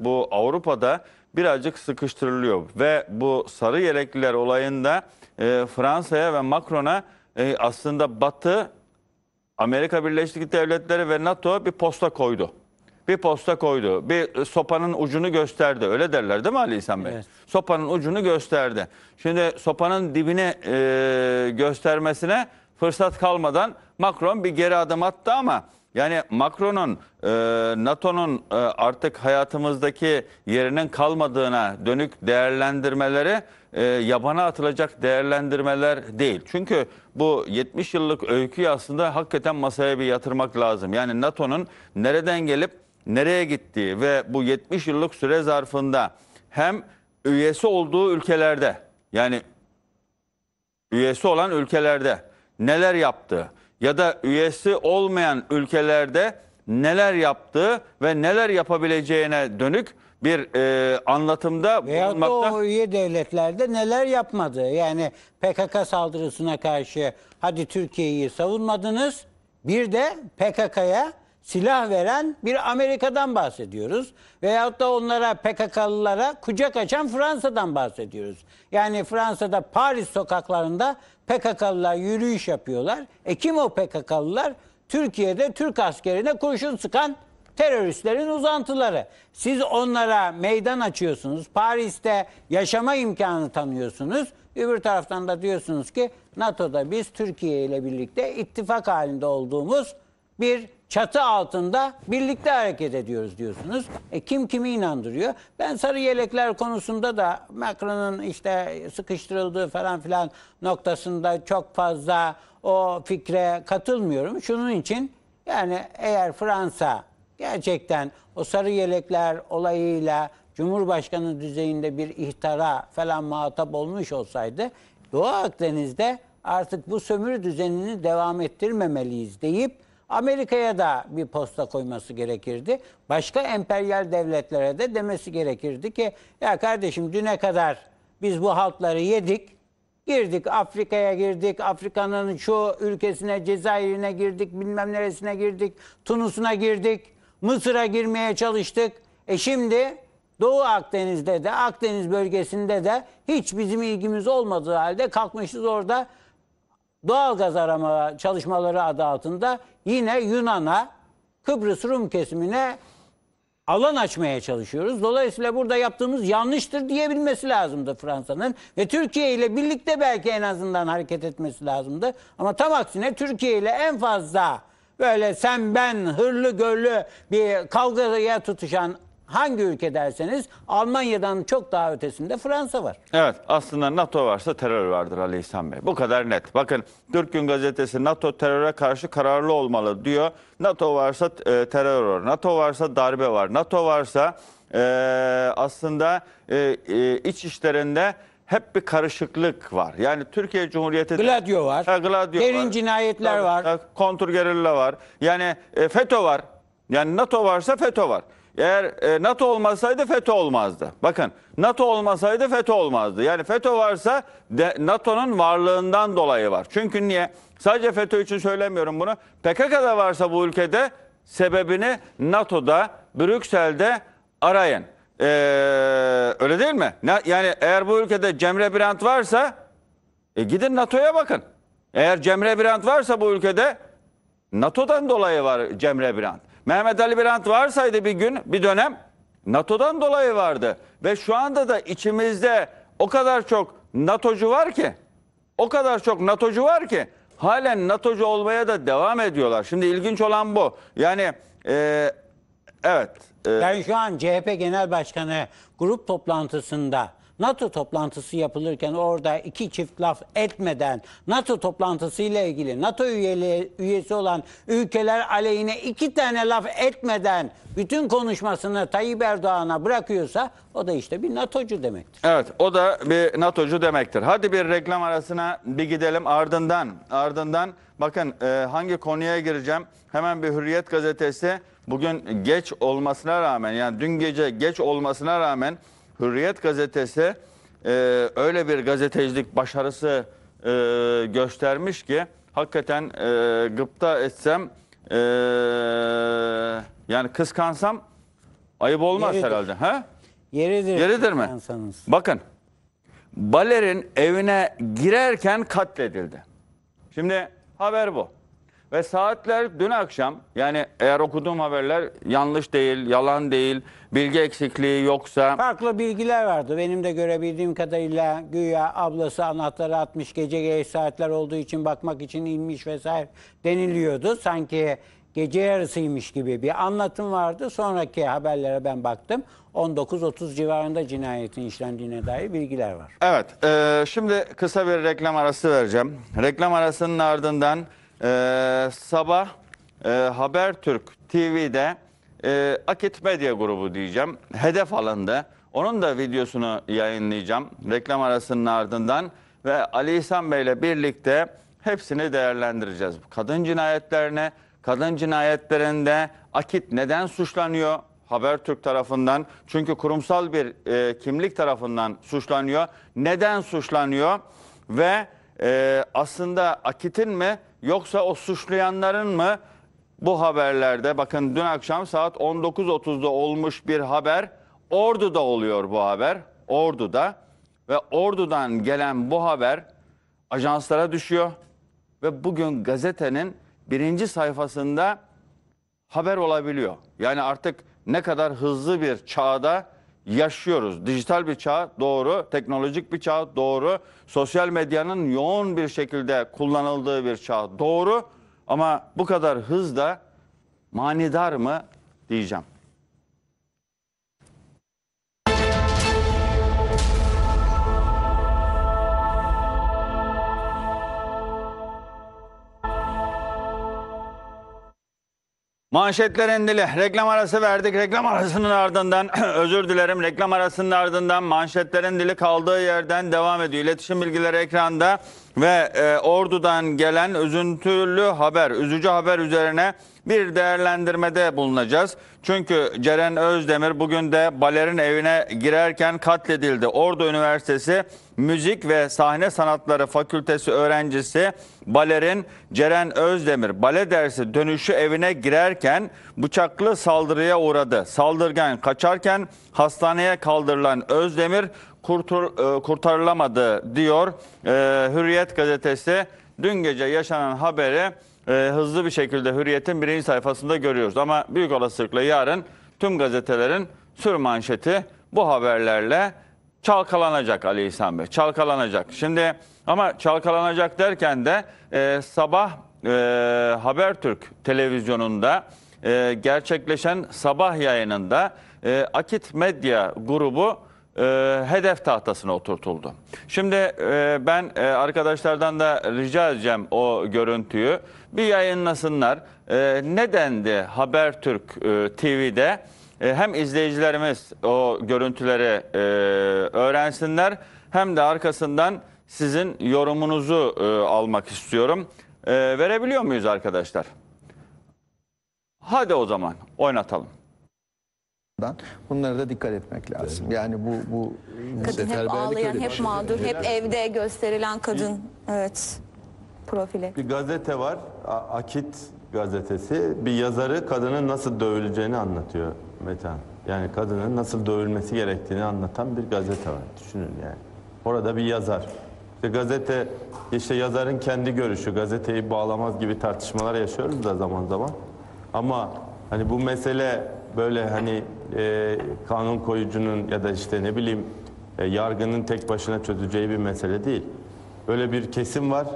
bu Avrupa'da birazcık sıkıştırılıyor ve bu sarı yelekliler olayında e, Fransa'ya ve Macron'a e, aslında Batı, Amerika Birleşik Devletleri ve NATO bir posta koydu. Bir posta koydu. Bir sopanın ucunu gösterdi. Öyle derler değil mi Ali İhsan Bey? Evet. Sopanın ucunu gösterdi. Şimdi sopanın dibine e, göstermesine fırsat kalmadan Macron bir geri adım attı ama yani Macron'un e, NATO'nun e, artık hayatımızdaki yerinin kalmadığına dönük değerlendirmeleri e, yabana atılacak değerlendirmeler değil. Çünkü bu 70 yıllık öyküyü aslında hakikaten masaya bir yatırmak lazım. Yani NATO'nun nereden gelip nereye gittiği ve bu 70 yıllık süre zarfında hem üyesi olduğu ülkelerde yani üyesi olan ülkelerde neler yaptığı ya da üyesi olmayan ülkelerde neler yaptığı ve neler yapabileceğine dönük bir e, anlatımda Veyahut bulunmakta. da o üye devletlerde neler yapmadı? Yani PKK saldırısına karşı hadi Türkiye'yi savunmadınız. Bir de PKK'ya silah veren bir Amerika'dan bahsediyoruz. Veyahut da onlara PKK'lılara kucak açan Fransa'dan bahsediyoruz. Yani Fransa'da Paris sokaklarında PKK'lılar yürüyüş yapıyorlar. E kim o PKK'lılar? Türkiye'de Türk askerine kurşun sıkan teröristlerin uzantıları. Siz onlara meydan açıyorsunuz. Paris'te yaşama imkanı tanıyorsunuz. Öbür taraftan da diyorsunuz ki NATO'da biz Türkiye ile birlikte ittifak halinde olduğumuz bir çatı altında birlikte hareket ediyoruz diyorsunuz. E, kim kimi inandırıyor? Ben sarı yelekler konusunda da Macron'un işte sıkıştırıldığı falan filan noktasında çok fazla o fikre katılmıyorum. Şunun için yani eğer Fransa gerçekten o sarı yelekler olayıyla Cumhurbaşkanı düzeyinde bir ihtara falan muhatap olmuş olsaydı Doğu Akdeniz'de artık bu sömürü düzenini devam ettirmemeliyiz deyip Amerika'ya da bir posta koyması gerekirdi. Başka emperyal devletlere de demesi gerekirdi ki ya kardeşim düne kadar biz bu halkları yedik. Girdik Afrika'ya girdik, Afrika'nın şu ülkesine, Cezayir'ine girdik, bilmem neresine girdik, Tunus'una girdik, Mısır'a girmeye çalıştık. E şimdi Doğu Akdeniz'de de Akdeniz bölgesinde de hiç bizim ilgimiz olmadığı halde kalkmışız orada Doğalgaz arama çalışmaları adı altında yine Yunan'a, Kıbrıs Rum kesimine alan açmaya çalışıyoruz. Dolayısıyla burada yaptığımız yanlıştır diyebilmesi lazımdı Fransa'nın ve Türkiye ile birlikte belki en azından hareket etmesi lazımdı. Ama tam aksine Türkiye ile en fazla böyle sen ben hırlı görlü bir kavgaya tutuşan hangi ülke derseniz Almanya'dan çok daha ötesinde Fransa var. Evet aslında NATO varsa terör vardır Ali İhsan Bey. Bu kadar net. Bakın Türk Gün Gazetesi NATO teröre karşı kararlı olmalı diyor. NATO varsa e, terör var. NATO varsa darbe var. NATO varsa e, aslında e, e, iç işlerinde hep bir karışıklık var. Yani Türkiye Cumhuriyeti... Gladio var. Ha, gladio derin var. cinayetler var. var. Kontrgerilla var. Yani e, FETÖ var. Yani NATO varsa FETÖ var. Eğer e, NATO olmasaydı FETÖ olmazdı. Bakın NATO olmasaydı FETÖ olmazdı. Yani FETÖ varsa NATO'nun varlığından dolayı var. Çünkü niye? Sadece FETÖ için söylemiyorum bunu. PKK'da varsa bu ülkede sebebini NATO'da, Brüksel'de arayın. Ee, öyle değil mi? Yani eğer bu ülkede Cemre Brant varsa e, gidin NATO'ya bakın. Eğer Cemre Brant varsa bu ülkede NATO'dan dolayı var Cemre Brant. Mehmet Ali Birant varsaydı bir gün, bir dönem NATO'dan dolayı vardı. Ve şu anda da içimizde o kadar çok NATO'cu var ki, o kadar çok NATO'cu var ki halen NATO'cu olmaya da devam ediyorlar. Şimdi ilginç olan bu. Yani e, evet. E, ben şu an CHP Genel Başkanı grup toplantısında NATO toplantısı yapılırken orada iki çift laf etmeden NATO toplantısı ile ilgili NATO üyeli, üyesi olan ülkeler aleyhine iki tane laf etmeden bütün konuşmasını Tayyip Erdoğan'a bırakıyorsa o da işte bir NATO'cu demektir. Evet o da bir NATO'cu demektir. Hadi bir reklam arasına bir gidelim ardından ardından bakın e, hangi konuya gireceğim hemen bir Hürriyet gazetesi bugün geç olmasına rağmen yani dün gece geç olmasına rağmen Hürriyet gazetesi e, öyle bir gazetecilik başarısı e, göstermiş ki hakikaten e, gıpta etsem e, yani kıskansam ayıp olmaz Yeridir. herhalde. Ha? Yeridir. Yeridir mi? Bakın balerin evine girerken katledildi. Şimdi haber bu. Ve saatler dün akşam yani eğer okuduğum haberler yanlış değil, yalan değil, bilgi eksikliği yoksa... Farklı bilgiler vardı. Benim de görebildiğim kadarıyla güya ablası anahtarı atmış gece geç saatler olduğu için bakmak için inmiş vesaire deniliyordu. Sanki gece yarısıymış gibi bir anlatım vardı. Sonraki haberlere ben baktım. 19-30 civarında cinayetin işlendiğine dair bilgiler var. Evet, e, şimdi kısa bir reklam arası vereceğim. Reklam arasının ardından e, sabah e, Habertürk TV'de e, Akit Medya grubu diyeceğim. Hedef alındı. Onun da videosunu yayınlayacağım reklam arasının ardından ve Ali İhsan Bey ile birlikte hepsini değerlendireceğiz. Kadın cinayetlerine, kadın cinayetlerinde Akit neden suçlanıyor? Habertürk tarafından çünkü kurumsal bir e, kimlik tarafından suçlanıyor. Neden suçlanıyor ve e, aslında Akit'in mi yoksa o suçlayanların mı bu haberlerde bakın dün akşam saat 19.30'da olmuş bir haber. Ordu'da oluyor bu haber. Ordu'da ve Ordu'dan gelen bu haber ajanslara düşüyor ve bugün gazetenin birinci sayfasında haber olabiliyor. Yani artık ne kadar hızlı bir çağda yaşıyoruz. Dijital bir çağ doğru, teknolojik bir çağ doğru, sosyal medyanın yoğun bir şekilde kullanıldığı bir çağ doğru. Ama bu kadar hızla manidar mı diyeceğim. Manşetler endili. Reklam arası verdik. Reklam arasının ardından özür dilerim. Reklam arasının ardından manşetlerin dili kaldığı yerden devam ediyor. İletişim bilgileri ekranda ve e, Ordu'dan gelen üzüntülü haber, üzücü haber üzerine bir değerlendirmede bulunacağız. Çünkü Ceren Özdemir bugün de balerin evine girerken katledildi. Ordu Üniversitesi Müzik ve Sahne Sanatları Fakültesi öğrencisi balerin Ceren Özdemir bale dersi dönüşü evine girerken bıçaklı saldırıya uğradı. Saldırgan kaçarken hastaneye kaldırılan Özdemir kurtul, e, kurtarılamadı diyor e, Hürriyet gazetesi. Dün gece yaşanan haberi e, hızlı bir şekilde Hürriyet'in birinci sayfasında görüyoruz. Ama büyük olasılıkla yarın tüm gazetelerin sür manşeti bu haberlerle çalkalanacak Ali İhsan Bey. Çalkalanacak. Şimdi ama çalkalanacak derken de e, sabah e, Habertürk televizyonunda e, gerçekleşen sabah yayınında e, Akit Medya grubu e, hedef tahtasına oturtuldu. Şimdi e, ben e, arkadaşlardan da rica edeceğim o görüntüyü bir yayınlasınlar. E, ee, nedendi Habertürk e, TV'de e, hem izleyicilerimiz o görüntüleri e, öğrensinler hem de arkasından sizin yorumunuzu e, almak istiyorum. E, verebiliyor muyuz arkadaşlar? Hadi o zaman oynatalım. Bunlara da dikkat etmek lazım. Yani bu bu Kadın hep ağlayan, hep şey. mağdur, hep evde gösterilen kadın. Evet profili. Bir gazete var, A- Akit gazetesi. Bir yazarı kadının nasıl dövüleceğini anlatıyor Metan. Yani kadının nasıl dövülmesi gerektiğini anlatan bir gazete var. Düşünün yani. Orada bir yazar. İşte gazete, işte yazarın kendi görüşü, gazeteyi bağlamaz gibi tartışmalar yaşıyoruz da zaman zaman. Ama hani bu mesele böyle hani e, kanun koyucunun ya da işte ne bileyim e, yargının tek başına çözeceği bir mesele değil. Böyle bir kesim var.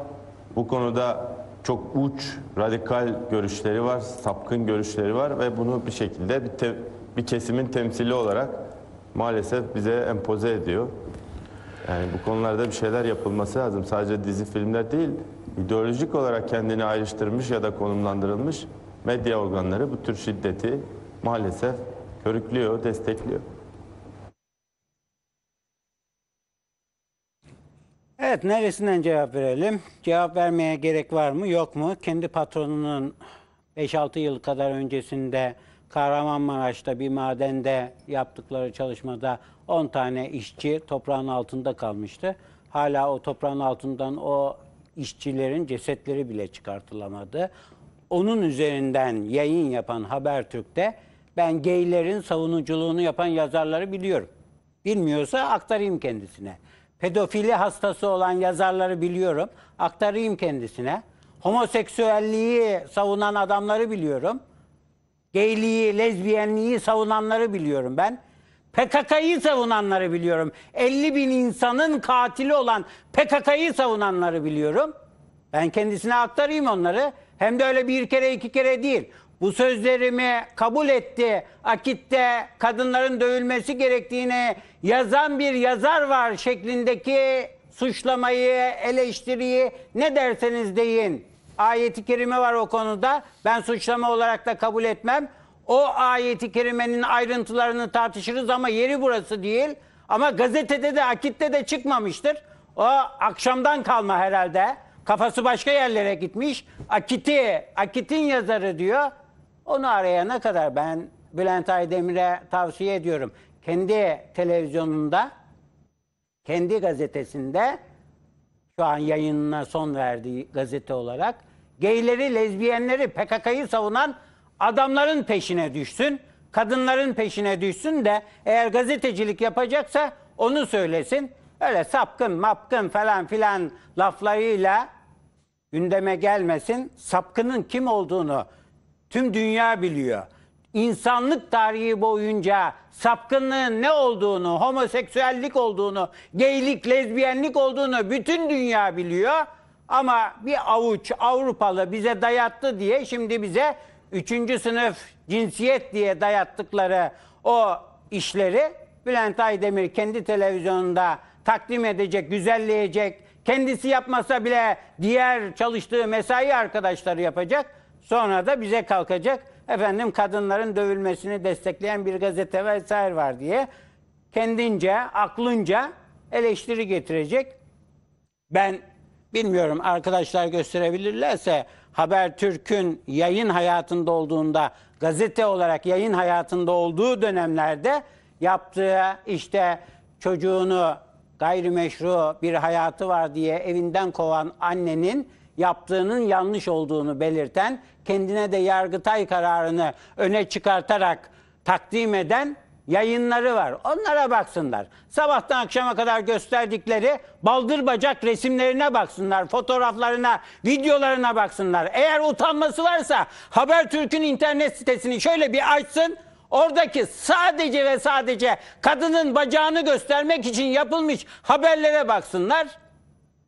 Bu konuda çok uç, radikal görüşleri var, sapkın görüşleri var ve bunu bir şekilde bir, te, bir kesimin temsili olarak maalesef bize empoze ediyor. Yani bu konularda bir şeyler yapılması lazım. Sadece dizi filmler değil, ideolojik olarak kendini ayrıştırmış ya da konumlandırılmış medya organları bu tür şiddeti maalesef körüklüyor, destekliyor. Evet, neresinden cevap verelim? Cevap vermeye gerek var mı, yok mu? Kendi patronunun 5-6 yıl kadar öncesinde Kahramanmaraş'ta bir madende yaptıkları çalışmada 10 tane işçi toprağın altında kalmıştı. Hala o toprağın altından o işçilerin cesetleri bile çıkartılamadı. Onun üzerinden yayın yapan Habertürk'te ben geylerin savunuculuğunu yapan yazarları biliyorum. Bilmiyorsa aktarayım kendisine pedofili hastası olan yazarları biliyorum. Aktarayım kendisine. Homoseksüelliği savunan adamları biliyorum. Geyliği, lezbiyenliği savunanları biliyorum ben. PKK'yı savunanları biliyorum. 50 bin insanın katili olan PKK'yı savunanları biliyorum. Ben kendisine aktarayım onları. Hem de öyle bir kere iki kere değil bu sözlerimi kabul etti. Akit'te kadınların dövülmesi gerektiğini yazan bir yazar var şeklindeki suçlamayı, eleştiriyi ne derseniz deyin. Ayeti kerime var o konuda. Ben suçlama olarak da kabul etmem. O ayeti kerimenin ayrıntılarını tartışırız ama yeri burası değil. Ama gazetede de akitte de çıkmamıştır. O akşamdan kalma herhalde. Kafası başka yerlere gitmiş. Akiti, Akit'in yazarı diyor. Onu arayana kadar ben Bülent Aydemir'e tavsiye ediyorum. Kendi televizyonunda, kendi gazetesinde şu an yayınına son verdiği gazete olarak geyleri, lezbiyenleri, PKK'yı savunan adamların peşine düşsün, kadınların peşine düşsün de eğer gazetecilik yapacaksa onu söylesin. Öyle sapkın, mapkın falan filan laflarıyla gündeme gelmesin. Sapkının kim olduğunu Tüm dünya biliyor. İnsanlık tarihi boyunca sapkınlığın ne olduğunu, homoseksüellik olduğunu, geylik, lezbiyenlik olduğunu bütün dünya biliyor. Ama bir avuç Avrupalı bize dayattı diye şimdi bize üçüncü sınıf cinsiyet diye dayattıkları o işleri Bülent Aydemir kendi televizyonunda takdim edecek, güzelleyecek. Kendisi yapmasa bile diğer çalıştığı mesai arkadaşları yapacak. Sonra da bize kalkacak efendim kadınların dövülmesini destekleyen bir gazete vesaire var diye kendince, aklınca eleştiri getirecek. Ben bilmiyorum arkadaşlar gösterebilirlerse Habertürk'ün yayın hayatında olduğunda, gazete olarak yayın hayatında olduğu dönemlerde yaptığı işte çocuğunu gayrimeşru bir hayatı var diye evinden kovan annenin yaptığının yanlış olduğunu belirten, kendine de Yargıtay kararını öne çıkartarak takdim eden yayınları var. Onlara baksınlar. Sabahtan akşama kadar gösterdikleri baldır bacak resimlerine baksınlar, fotoğraflarına, videolarına baksınlar. Eğer utanması varsa Habertürk'ün internet sitesini şöyle bir açsın. Oradaki sadece ve sadece kadının bacağını göstermek için yapılmış haberlere baksınlar.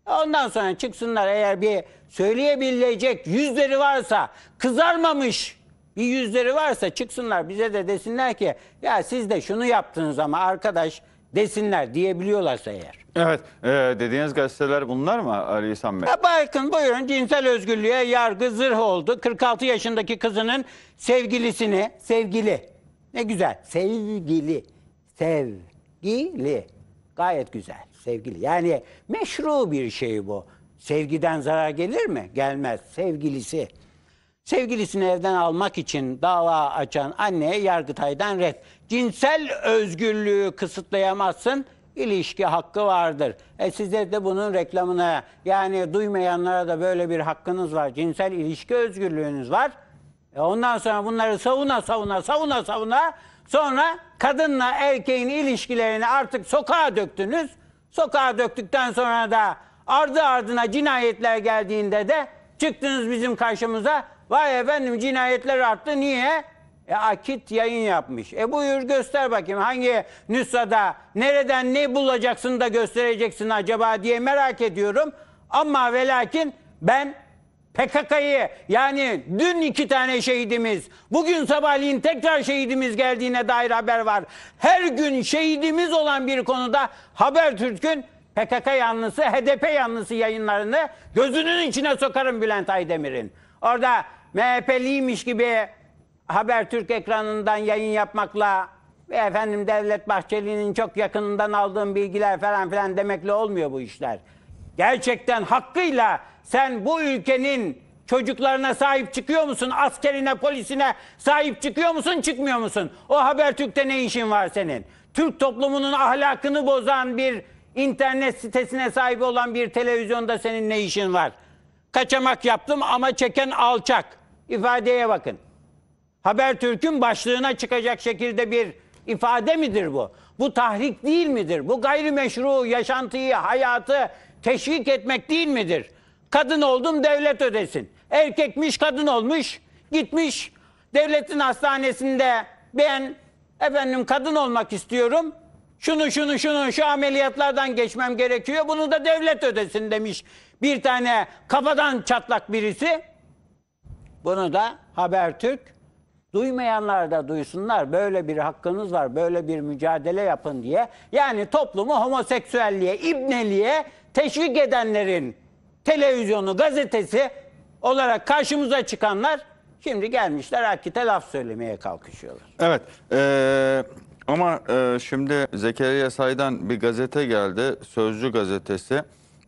Ondan sonra çıksınlar eğer bir söyleyebilecek yüzleri varsa kızarmamış bir yüzleri varsa çıksınlar bize de desinler ki ya siz de şunu yaptınız ama arkadaş desinler diyebiliyorlarsa eğer. Evet e, dediğiniz gazeteler bunlar mı Ali İhsan Bey? Ya bakın buyurun cinsel özgürlüğe yargı zırh oldu. 46 yaşındaki kızının sevgilisini sevgili ne güzel sevgili sevgili gayet güzel Sevgili. Yani meşru bir şey bu. Sevgiden zarar gelir mi? Gelmez. Sevgilisi. Sevgilisini evden almak için dava açan anneye Yargıtay'dan red. Cinsel özgürlüğü kısıtlayamazsın. İlişki hakkı vardır. E size de bunun reklamına yani duymayanlara da böyle bir hakkınız var. Cinsel ilişki özgürlüğünüz var. E ondan sonra bunları savuna savuna savuna savuna sonra kadınla erkeğin ilişkilerini artık sokağa döktünüz. Sokağa döktükten sonra da ardı ardına cinayetler geldiğinde de çıktınız bizim karşımıza. Vay efendim cinayetler arttı. Niye? E, Akit yayın yapmış. E buyur göster bakayım hangi nüshada nereden ne bulacaksın da göstereceksin acaba diye merak ediyorum. Ama ve lakin ben PKK'yı yani dün iki tane şehidimiz, bugün sabahleyin tekrar şehidimiz geldiğine dair haber var. Her gün şehidimiz olan bir konuda Habertürk'ün PKK yanlısı, HDP yanlısı yayınlarını gözünün içine sokarım Bülent Aydemir'in. Orada MHP'liymiş gibi Habertürk ekranından yayın yapmakla ve efendim Devlet Bahçeli'nin çok yakınından aldığım bilgiler falan filan demekle olmuyor bu işler gerçekten hakkıyla sen bu ülkenin çocuklarına sahip çıkıyor musun? Askerine, polisine sahip çıkıyor musun, çıkmıyor musun? O Habertürk'te ne işin var senin? Türk toplumunun ahlakını bozan bir internet sitesine sahip olan bir televizyonda senin ne işin var? Kaçamak yaptım ama çeken alçak. İfadeye bakın. Habertürk'ün başlığına çıkacak şekilde bir ifade midir bu? Bu tahrik değil midir? Bu gayrimeşru yaşantıyı, hayatı teşvik etmek değil midir? Kadın oldum devlet ödesin. Erkekmiş kadın olmuş gitmiş devletin hastanesinde ben efendim kadın olmak istiyorum. Şunu şunu şunu şu ameliyatlardan geçmem gerekiyor. Bunu da devlet ödesin demiş bir tane kafadan çatlak birisi. Bunu da Habertürk duymayanlar da duysunlar. Böyle bir hakkınız var, böyle bir mücadele yapın diye. Yani toplumu homoseksüelliğe, ibneliğe teşvik edenlerin televizyonu, gazetesi olarak karşımıza çıkanlar şimdi gelmişler Akit'e laf söylemeye kalkışıyorlar. Evet. Ee, ama e, şimdi Zekeriya Say'dan bir gazete geldi. Sözcü gazetesi.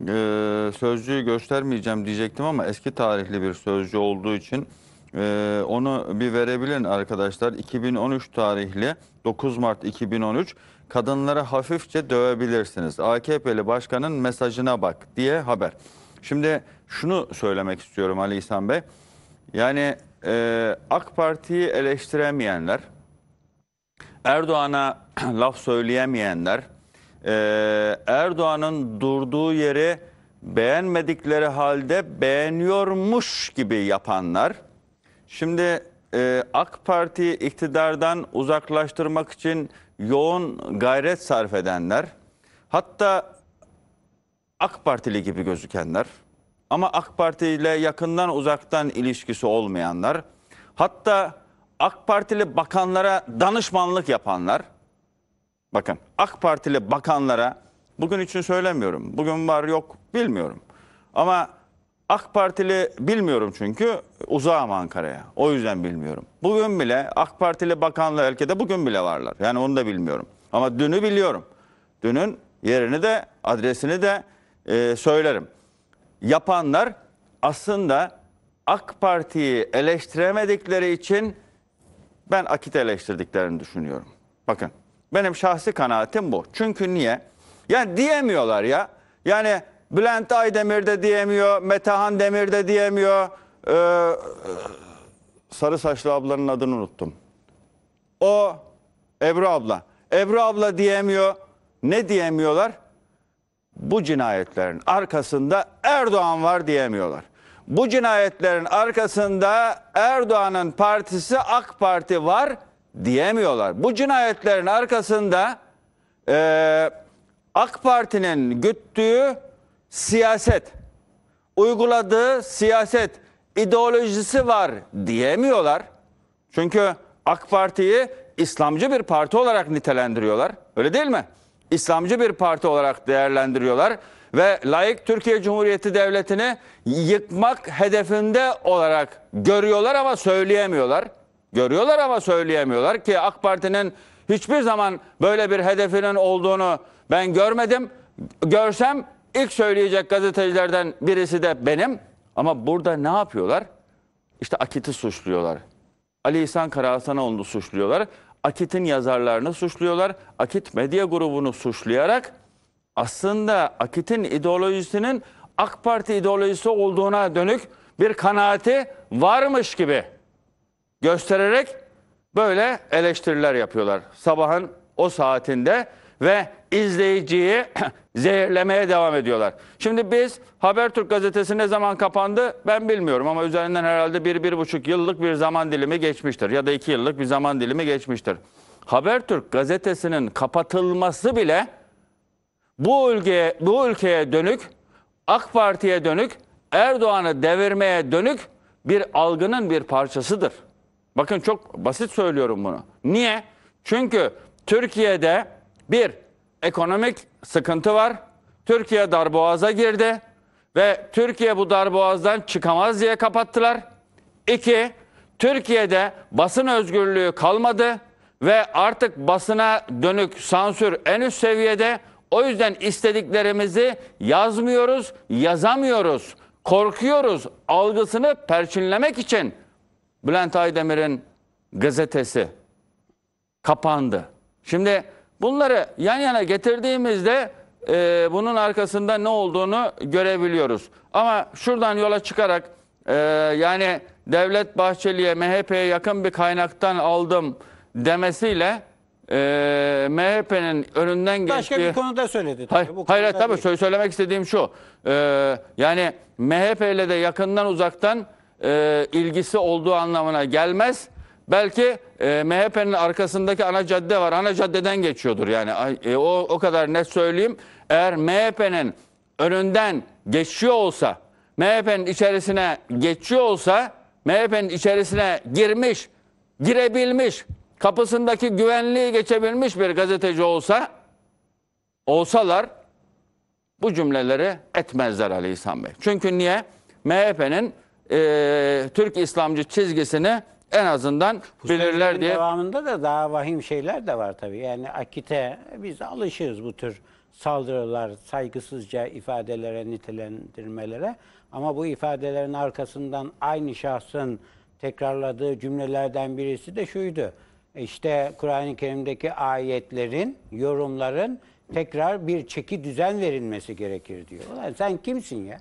Ee, sözcüyü göstermeyeceğim diyecektim ama eski tarihli bir sözcü olduğu için ee, onu bir verebilin arkadaşlar. 2013 tarihli 9 Mart 2013 kadınları hafifçe dövebilirsiniz. AKP'li başkanın mesajına bak diye haber. Şimdi şunu söylemek istiyorum Ali İhsan Bey. Yani e, AK Parti'yi eleştiremeyenler, Erdoğan'a laf söyleyemeyenler, e, Erdoğan'ın durduğu yeri beğenmedikleri halde beğeniyormuş gibi yapanlar, şimdi e, AK Parti iktidardan uzaklaştırmak için yoğun gayret sarf edenler, hatta AK Partili gibi gözükenler ama AK Parti ile yakından uzaktan ilişkisi olmayanlar, hatta AK Partili bakanlara danışmanlık yapanlar, bakın AK Partili bakanlara, bugün için söylemiyorum, bugün var yok bilmiyorum ama AK Partili bilmiyorum çünkü uzağım Ankara'ya. O yüzden bilmiyorum. Bugün bile AK Partili bakanla ülkede bugün bile varlar. Yani onu da bilmiyorum. Ama dünü biliyorum. Dünün yerini de adresini de e, söylerim. Yapanlar aslında AK Parti'yi eleştiremedikleri için ben akit eleştirdiklerini düşünüyorum. Bakın benim şahsi kanaatim bu. Çünkü niye? Yani diyemiyorlar ya. Yani Bülent Aydemir de diyemiyor, Metehan Demir de diyemiyor. Ee, sarı saçlı ablanın adını unuttum. O Ebru abla. Ebru abla diyemiyor. Ne diyemiyorlar? Bu cinayetlerin arkasında Erdoğan var diyemiyorlar. Bu cinayetlerin arkasında Erdoğan'ın partisi AK Parti var diyemiyorlar. Bu cinayetlerin arkasında e, AK Parti'nin güttüğü siyaset, uyguladığı siyaset ideolojisi var diyemiyorlar. Çünkü AK Parti'yi İslamcı bir parti olarak nitelendiriyorlar. Öyle değil mi? İslamcı bir parti olarak değerlendiriyorlar ve layık Türkiye Cumhuriyeti Devleti'ni yıkmak hedefinde olarak görüyorlar ama söyleyemiyorlar. Görüyorlar ama söyleyemiyorlar ki AK Parti'nin hiçbir zaman böyle bir hedefinin olduğunu ben görmedim. Görsem İlk söyleyecek gazetecilerden birisi de benim. Ama burada ne yapıyorlar? İşte Akit'i suçluyorlar. Ali İhsan Karahasanoğlu'nu suçluyorlar. Akit'in yazarlarını suçluyorlar. Akit medya grubunu suçlayarak aslında Akit'in ideolojisinin AK Parti ideolojisi olduğuna dönük bir kanaati varmış gibi göstererek böyle eleştiriler yapıyorlar. Sabahın o saatinde ve izleyiciyi zehirlemeye devam ediyorlar. Şimdi biz Habertürk gazetesi ne zaman kapandı ben bilmiyorum ama üzerinden herhalde bir, bir buçuk yıllık bir zaman dilimi geçmiştir ya da iki yıllık bir zaman dilimi geçmiştir. Habertürk gazetesinin kapatılması bile bu ülkeye, bu ülkeye dönük, AK Parti'ye dönük, Erdoğan'ı devirmeye dönük bir algının bir parçasıdır. Bakın çok basit söylüyorum bunu. Niye? Çünkü Türkiye'de bir, ekonomik sıkıntı var. Türkiye darboğaza girdi ve Türkiye bu darboğazdan çıkamaz diye kapattılar. İki, Türkiye'de basın özgürlüğü kalmadı ve artık basına dönük sansür en üst seviyede. O yüzden istediklerimizi yazmıyoruz, yazamıyoruz. Korkuyoruz algısını perçinlemek için Bülent Aydemir'in gazetesi kapandı. Şimdi Bunları yan yana getirdiğimizde e, bunun arkasında ne olduğunu görebiliyoruz. Ama şuradan yola çıkarak e, yani Devlet Bahçeli'ye MHP'ye yakın bir kaynaktan aldım demesiyle e, MHP'nin önünden geçtiği... Başka bir konuda söyledi. Tabii, hayır, bu hayır konuda tabii değil. söylemek istediğim şu. E, yani MHP ile de yakından uzaktan e, ilgisi olduğu anlamına gelmez. Belki e, MHP'nin arkasındaki ana cadde var. Ana caddeden geçiyordur. Yani e, o, o kadar net söyleyeyim. Eğer MHP'nin önünden geçiyor olsa, MHP'nin içerisine geçiyor olsa, MHP'nin içerisine girmiş, girebilmiş, kapısındaki güvenliği geçebilmiş bir gazeteci olsa, olsalar bu cümleleri etmezler Ali İhsan Bey. Çünkü niye? MHP'nin e, Türk İslamcı çizgisini en azından Bu belirler diye. Devamında da daha vahim şeyler de var tabii. Yani akite biz alışığız bu tür saldırılar, saygısızca ifadelere, nitelendirmelere. Ama bu ifadelerin arkasından aynı şahsın tekrarladığı cümlelerden birisi de şuydu. İşte Kur'an-ı Kerim'deki ayetlerin, yorumların tekrar bir çeki düzen verilmesi gerekir diyor. Ulan sen kimsin ya?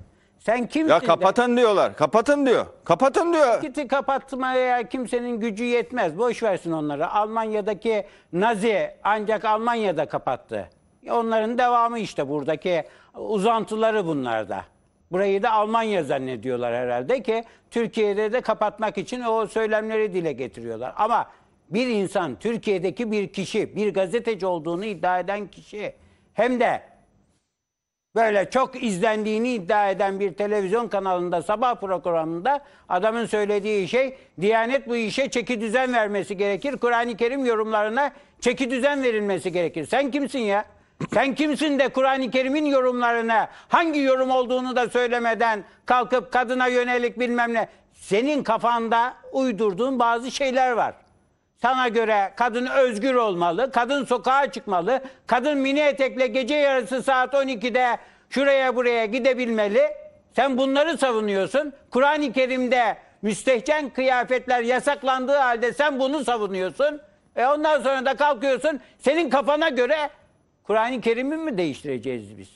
Sen kimsin? Ya kapatın de? diyorlar. Kapatın diyor. Kapatın diyor. Kiti kapatmaya kimsenin gücü yetmez. Boş versin onları. Almanya'daki Nazi ancak Almanya'da kapattı. Onların devamı işte buradaki uzantıları bunlarda. Burayı da Almanya zannediyorlar herhalde ki Türkiye'de de kapatmak için o söylemleri dile getiriyorlar. Ama bir insan Türkiye'deki bir kişi, bir gazeteci olduğunu iddia eden kişi hem de böyle çok izlendiğini iddia eden bir televizyon kanalında sabah programında adamın söylediği şey Diyanet bu işe çeki düzen vermesi gerekir. Kur'an-ı Kerim yorumlarına çeki düzen verilmesi gerekir. Sen kimsin ya? Sen kimsin de Kur'an-ı Kerim'in yorumlarına hangi yorum olduğunu da söylemeden kalkıp kadına yönelik bilmem ne. Senin kafanda uydurduğun bazı şeyler var sana göre kadın özgür olmalı, kadın sokağa çıkmalı, kadın mini etekle gece yarısı saat 12'de şuraya buraya gidebilmeli. Sen bunları savunuyorsun. Kur'an-ı Kerim'de müstehcen kıyafetler yasaklandığı halde sen bunu savunuyorsun. E ondan sonra da kalkıyorsun senin kafana göre Kur'an-ı Kerim'i mi değiştireceğiz biz?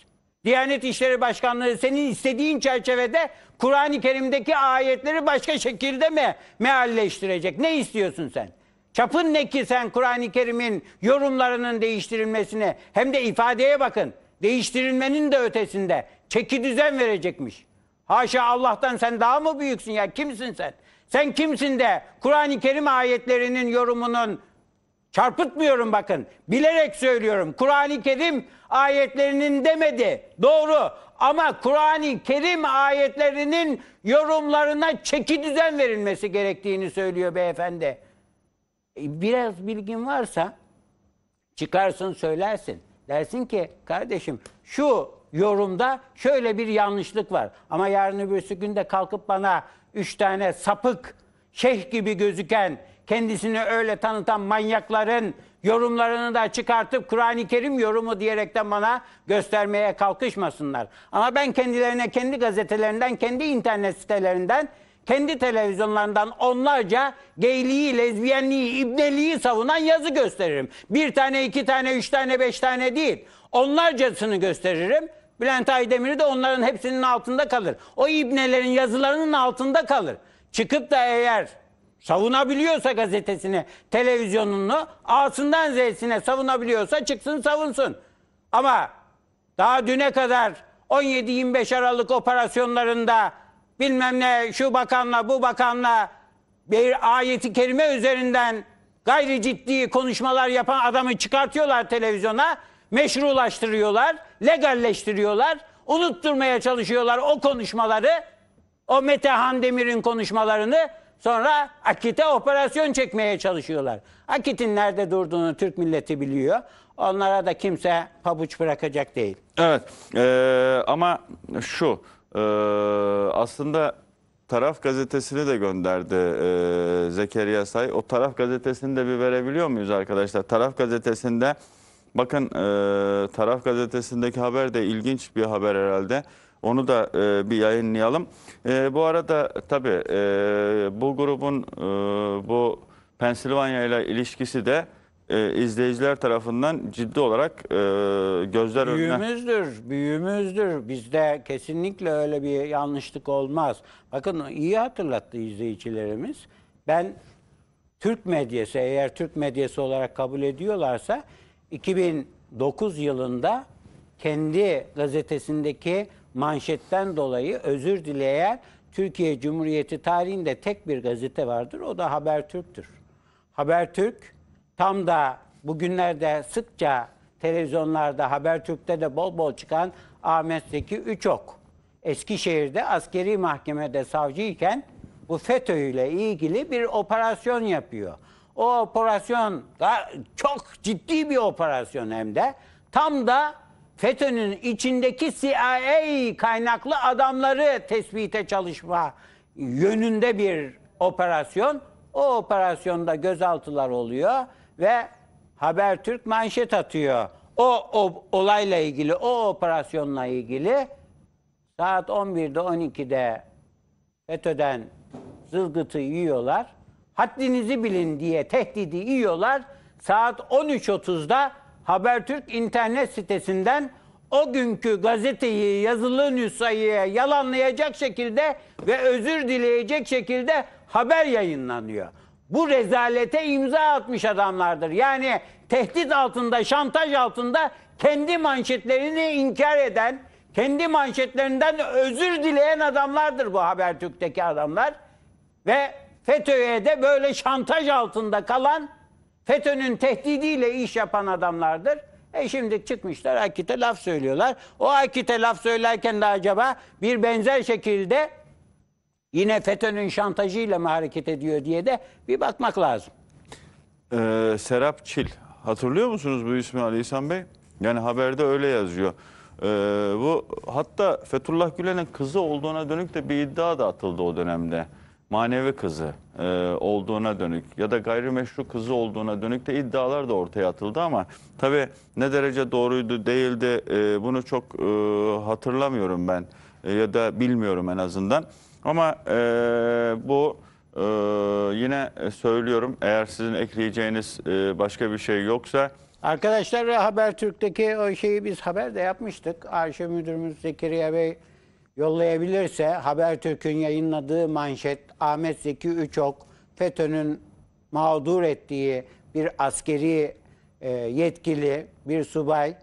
Diyanet İşleri Başkanlığı senin istediğin çerçevede Kur'an-ı Kerim'deki ayetleri başka şekilde mi mealleştirecek? Ne istiyorsun sen? Çapın ne ki sen Kur'an-ı Kerim'in yorumlarının değiştirilmesine hem de ifadeye bakın. Değiştirilmenin de ötesinde çeki düzen verecekmiş. Haşa Allah'tan sen daha mı büyüksün ya kimsin sen? Sen kimsin de Kur'an-ı Kerim ayetlerinin yorumunun çarpıtmıyorum bakın. Bilerek söylüyorum. Kur'an-ı Kerim ayetlerinin demedi. Doğru. Ama Kur'an-ı Kerim ayetlerinin yorumlarına çeki düzen verilmesi gerektiğini söylüyor beyefendi. E, biraz bilgin varsa çıkarsın söylersin. Dersin ki kardeşim şu yorumda şöyle bir yanlışlık var. Ama yarın öbürsü günde kalkıp bana üç tane sapık, şeyh gibi gözüken, kendisini öyle tanıtan manyakların yorumlarını da çıkartıp Kur'an-ı Kerim yorumu diyerekten bana göstermeye kalkışmasınlar. Ama ben kendilerine kendi gazetelerinden, kendi internet sitelerinden kendi televizyonlarından onlarca geyliği, lezbiyenliği, ibneliği savunan yazı gösteririm. Bir tane, iki tane, üç tane, beş tane değil. Onlarcasını gösteririm. Bülent Aydemir'i de onların hepsinin altında kalır. O ibnelerin yazılarının altında kalır. Çıkıp da eğer savunabiliyorsa gazetesini, televizyonunu A'sından Z'sine savunabiliyorsa çıksın savunsun. Ama daha düne kadar 17-25 Aralık operasyonlarında bilmem ne şu bakanla bu bakanla bir ayeti kerime üzerinden gayri ciddi konuşmalar yapan adamı çıkartıyorlar televizyona, meşrulaştırıyorlar, legalleştiriyorlar, unutturmaya çalışıyorlar o konuşmaları, o Metehan Demir'in konuşmalarını sonra Akit'e operasyon çekmeye çalışıyorlar. Akit'in nerede durduğunu Türk milleti biliyor. Onlara da kimse pabuç bırakacak değil. Evet ee, ama şu ee, aslında taraf gazetesini de gönderdi e, Zekeriya Say. O taraf gazetesini de bir verebiliyor muyuz arkadaşlar? Taraf gazetesinde bakın e, taraf gazetesindeki haber de ilginç bir haber herhalde. Onu da e, bir yayınlayalım. E, bu arada tabii e, bu grubun e, bu Pensilvanya ile ilişkisi de e, izleyiciler tarafından ciddi olarak e, gözler önüne... Büyüğümüzdür, büyüğümüzdür. Bizde kesinlikle öyle bir yanlışlık olmaz. Bakın iyi hatırlattı izleyicilerimiz. Ben Türk medyası, eğer Türk medyası olarak kabul ediyorlarsa 2009 yılında kendi gazetesindeki manşetten dolayı özür dileyen Türkiye Cumhuriyeti tarihinde tek bir gazete vardır. O da Habertürk'tür. Habertürk tam da bugünlerde sıkça televizyonlarda Habertürk'te de bol bol çıkan Ahmet Zeki Üçok. Eskişehir'de askeri mahkemede savcıyken bu FETÖ ile ilgili bir operasyon yapıyor. O operasyon da çok ciddi bir operasyon hem de tam da FETÖ'nün içindeki CIA kaynaklı adamları tespite çalışma yönünde bir operasyon. O operasyonda gözaltılar oluyor ve Habertürk manşet atıyor. O, o olayla ilgili, o operasyonla ilgili saat 11'de 12'de FETÖ'den zılgıtı yiyorlar. Haddinizi bilin diye tehdidi yiyorlar. Saat 13.30'da Habertürk internet sitesinden o günkü gazeteyi, yazılı nüshayı yalanlayacak şekilde ve özür dileyecek şekilde haber yayınlanıyor bu rezalete imza atmış adamlardır. Yani tehdit altında, şantaj altında kendi manşetlerini inkar eden, kendi manşetlerinden özür dileyen adamlardır bu Habertürk'teki adamlar. Ve FETÖ'ye de böyle şantaj altında kalan, FETÖ'nün tehdidiyle iş yapan adamlardır. E şimdi çıkmışlar Akit'e laf söylüyorlar. O Akit'e laf söylerken de acaba bir benzer şekilde Yine FETÖ'nün şantajıyla mı hareket ediyor diye de bir bakmak lazım. Ee, Serap Çil. Hatırlıyor musunuz bu ismi Ali İhsan Bey? Yani haberde öyle yazıyor. Ee, bu hatta Fethullah Gülen'in kızı olduğuna dönük de bir iddia da atıldı o dönemde. Manevi kızı e, olduğuna dönük ya da gayrimeşru kızı olduğuna dönük de iddialar da ortaya atıldı ama tabii ne derece doğruydu değildi e, bunu çok e, hatırlamıyorum ben e, ya da bilmiyorum en azından. Ama e, bu e, yine söylüyorum eğer sizin ekleyeceğiniz e, başka bir şey yoksa... Arkadaşlar Habertürk'teki o şeyi biz haber de yapmıştık. Arşiv müdürümüz Zekeriya Bey yollayabilirse Habertürk'ün yayınladığı manşet Ahmet Zeki Üçok FETÖ'nün mağdur ettiği bir askeri e, yetkili bir subay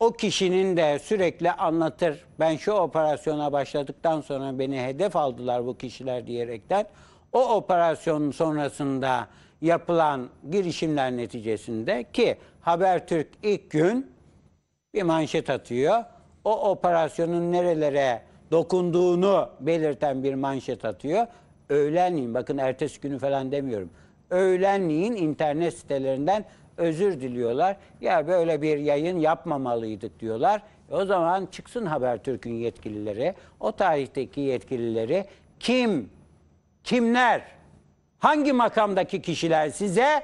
o kişinin de sürekli anlatır. Ben şu operasyona başladıktan sonra beni hedef aldılar bu kişiler diyerekten o operasyonun sonrasında yapılan girişimler neticesinde ki Habertürk ilk gün bir manşet atıyor. O operasyonun nerelere dokunduğunu belirten bir manşet atıyor. Öğlenleyin bakın ertesi günü falan demiyorum. Öğlenleyin internet sitelerinden özür diliyorlar. Ya böyle bir yayın yapmamalıydık diyorlar. O zaman çıksın Habertürk'ün yetkilileri, o tarihteki yetkilileri kim, kimler, hangi makamdaki kişiler size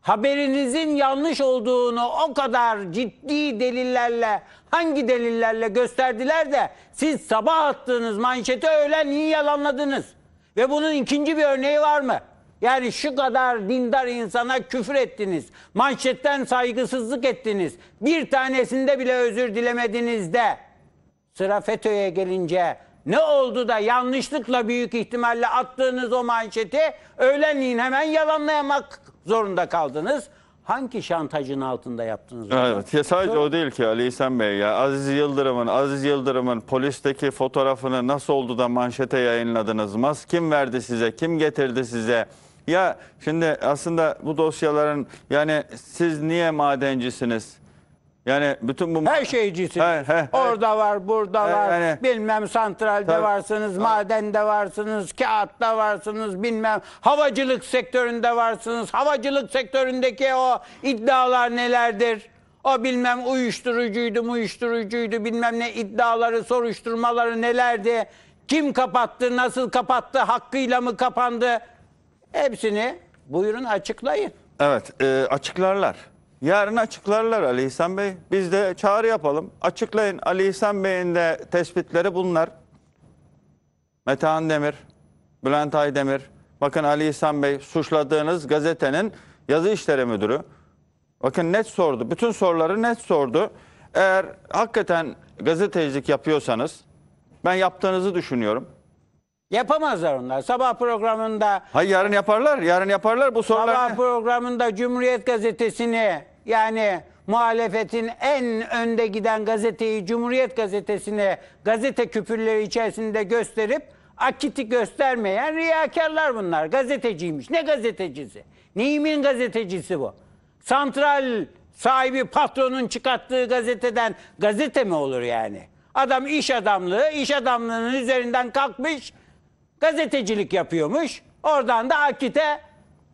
haberinizin yanlış olduğunu o kadar ciddi delillerle, hangi delillerle gösterdiler de siz sabah attığınız manşeti öğlen iyi yalanladınız. Ve bunun ikinci bir örneği var mı? Yani şu kadar dindar insana küfür ettiniz. Manşetten saygısızlık ettiniz. Bir tanesinde bile özür dilemediniz de. Sıra FETÖ'ye gelince ne oldu da yanlışlıkla büyük ihtimalle attığınız o manşeti öğlenleyin hemen yalanlayamak zorunda kaldınız. Hangi şantajın altında yaptınız? Evet, ya sadece Sonra... o değil ki Ali İhsan Bey ya. Aziz Yıldırım'ın Aziz Yıldırım'ın polisteki fotoğrafını nasıl oldu da manşete yayınladınız? Mas kim verdi size? Kim getirdi size? Ya şimdi aslında bu dosyaların yani siz niye madencisiniz? Yani bütün bu her şeycisiniz. He, he, he. var, burada he, var. Yani, bilmem santralde tabii, varsınız, tabii. madende varsınız, kağıtta varsınız, bilmem havacılık sektöründe varsınız. Havacılık sektöründeki o iddialar nelerdir? O bilmem uyuşturucuydu, uyuşturucuydu, bilmem ne iddiaları, soruşturmaları nelerdi? Kim kapattı, nasıl kapattı, hakkıyla mı kapandı? Hepsini buyurun açıklayın. Evet e, açıklarlar. Yarın açıklarlar Ali İhsan Bey. Biz de çağrı yapalım. Açıklayın Ali İhsan Bey'in de tespitleri bunlar. Metehan Demir, Bülent Aydemir. Bakın Ali İhsan Bey suçladığınız gazetenin yazı işleri müdürü. Bakın net sordu. Bütün soruları net sordu. Eğer hakikaten gazetecilik yapıyorsanız ben yaptığınızı düşünüyorum. Yapamazlar onlar. Sabah programında Hayır yarın yaparlar. Yarın yaparlar bu sorular. sabah programında Cumhuriyet Gazetesi'ni yani muhalefetin en önde giden gazeteyi Cumhuriyet gazetesini gazete küpürleri içerisinde gösterip akiti göstermeyen riyakarlar bunlar. Gazeteciymiş. Ne gazetecisi? Neyimin gazetecisi bu? Santral sahibi patronun çıkarttığı gazeteden gazete mi olur yani? Adam iş adamlığı, iş adamlığının üzerinden kalkmış gazetecilik yapıyormuş. Oradan da Akit'e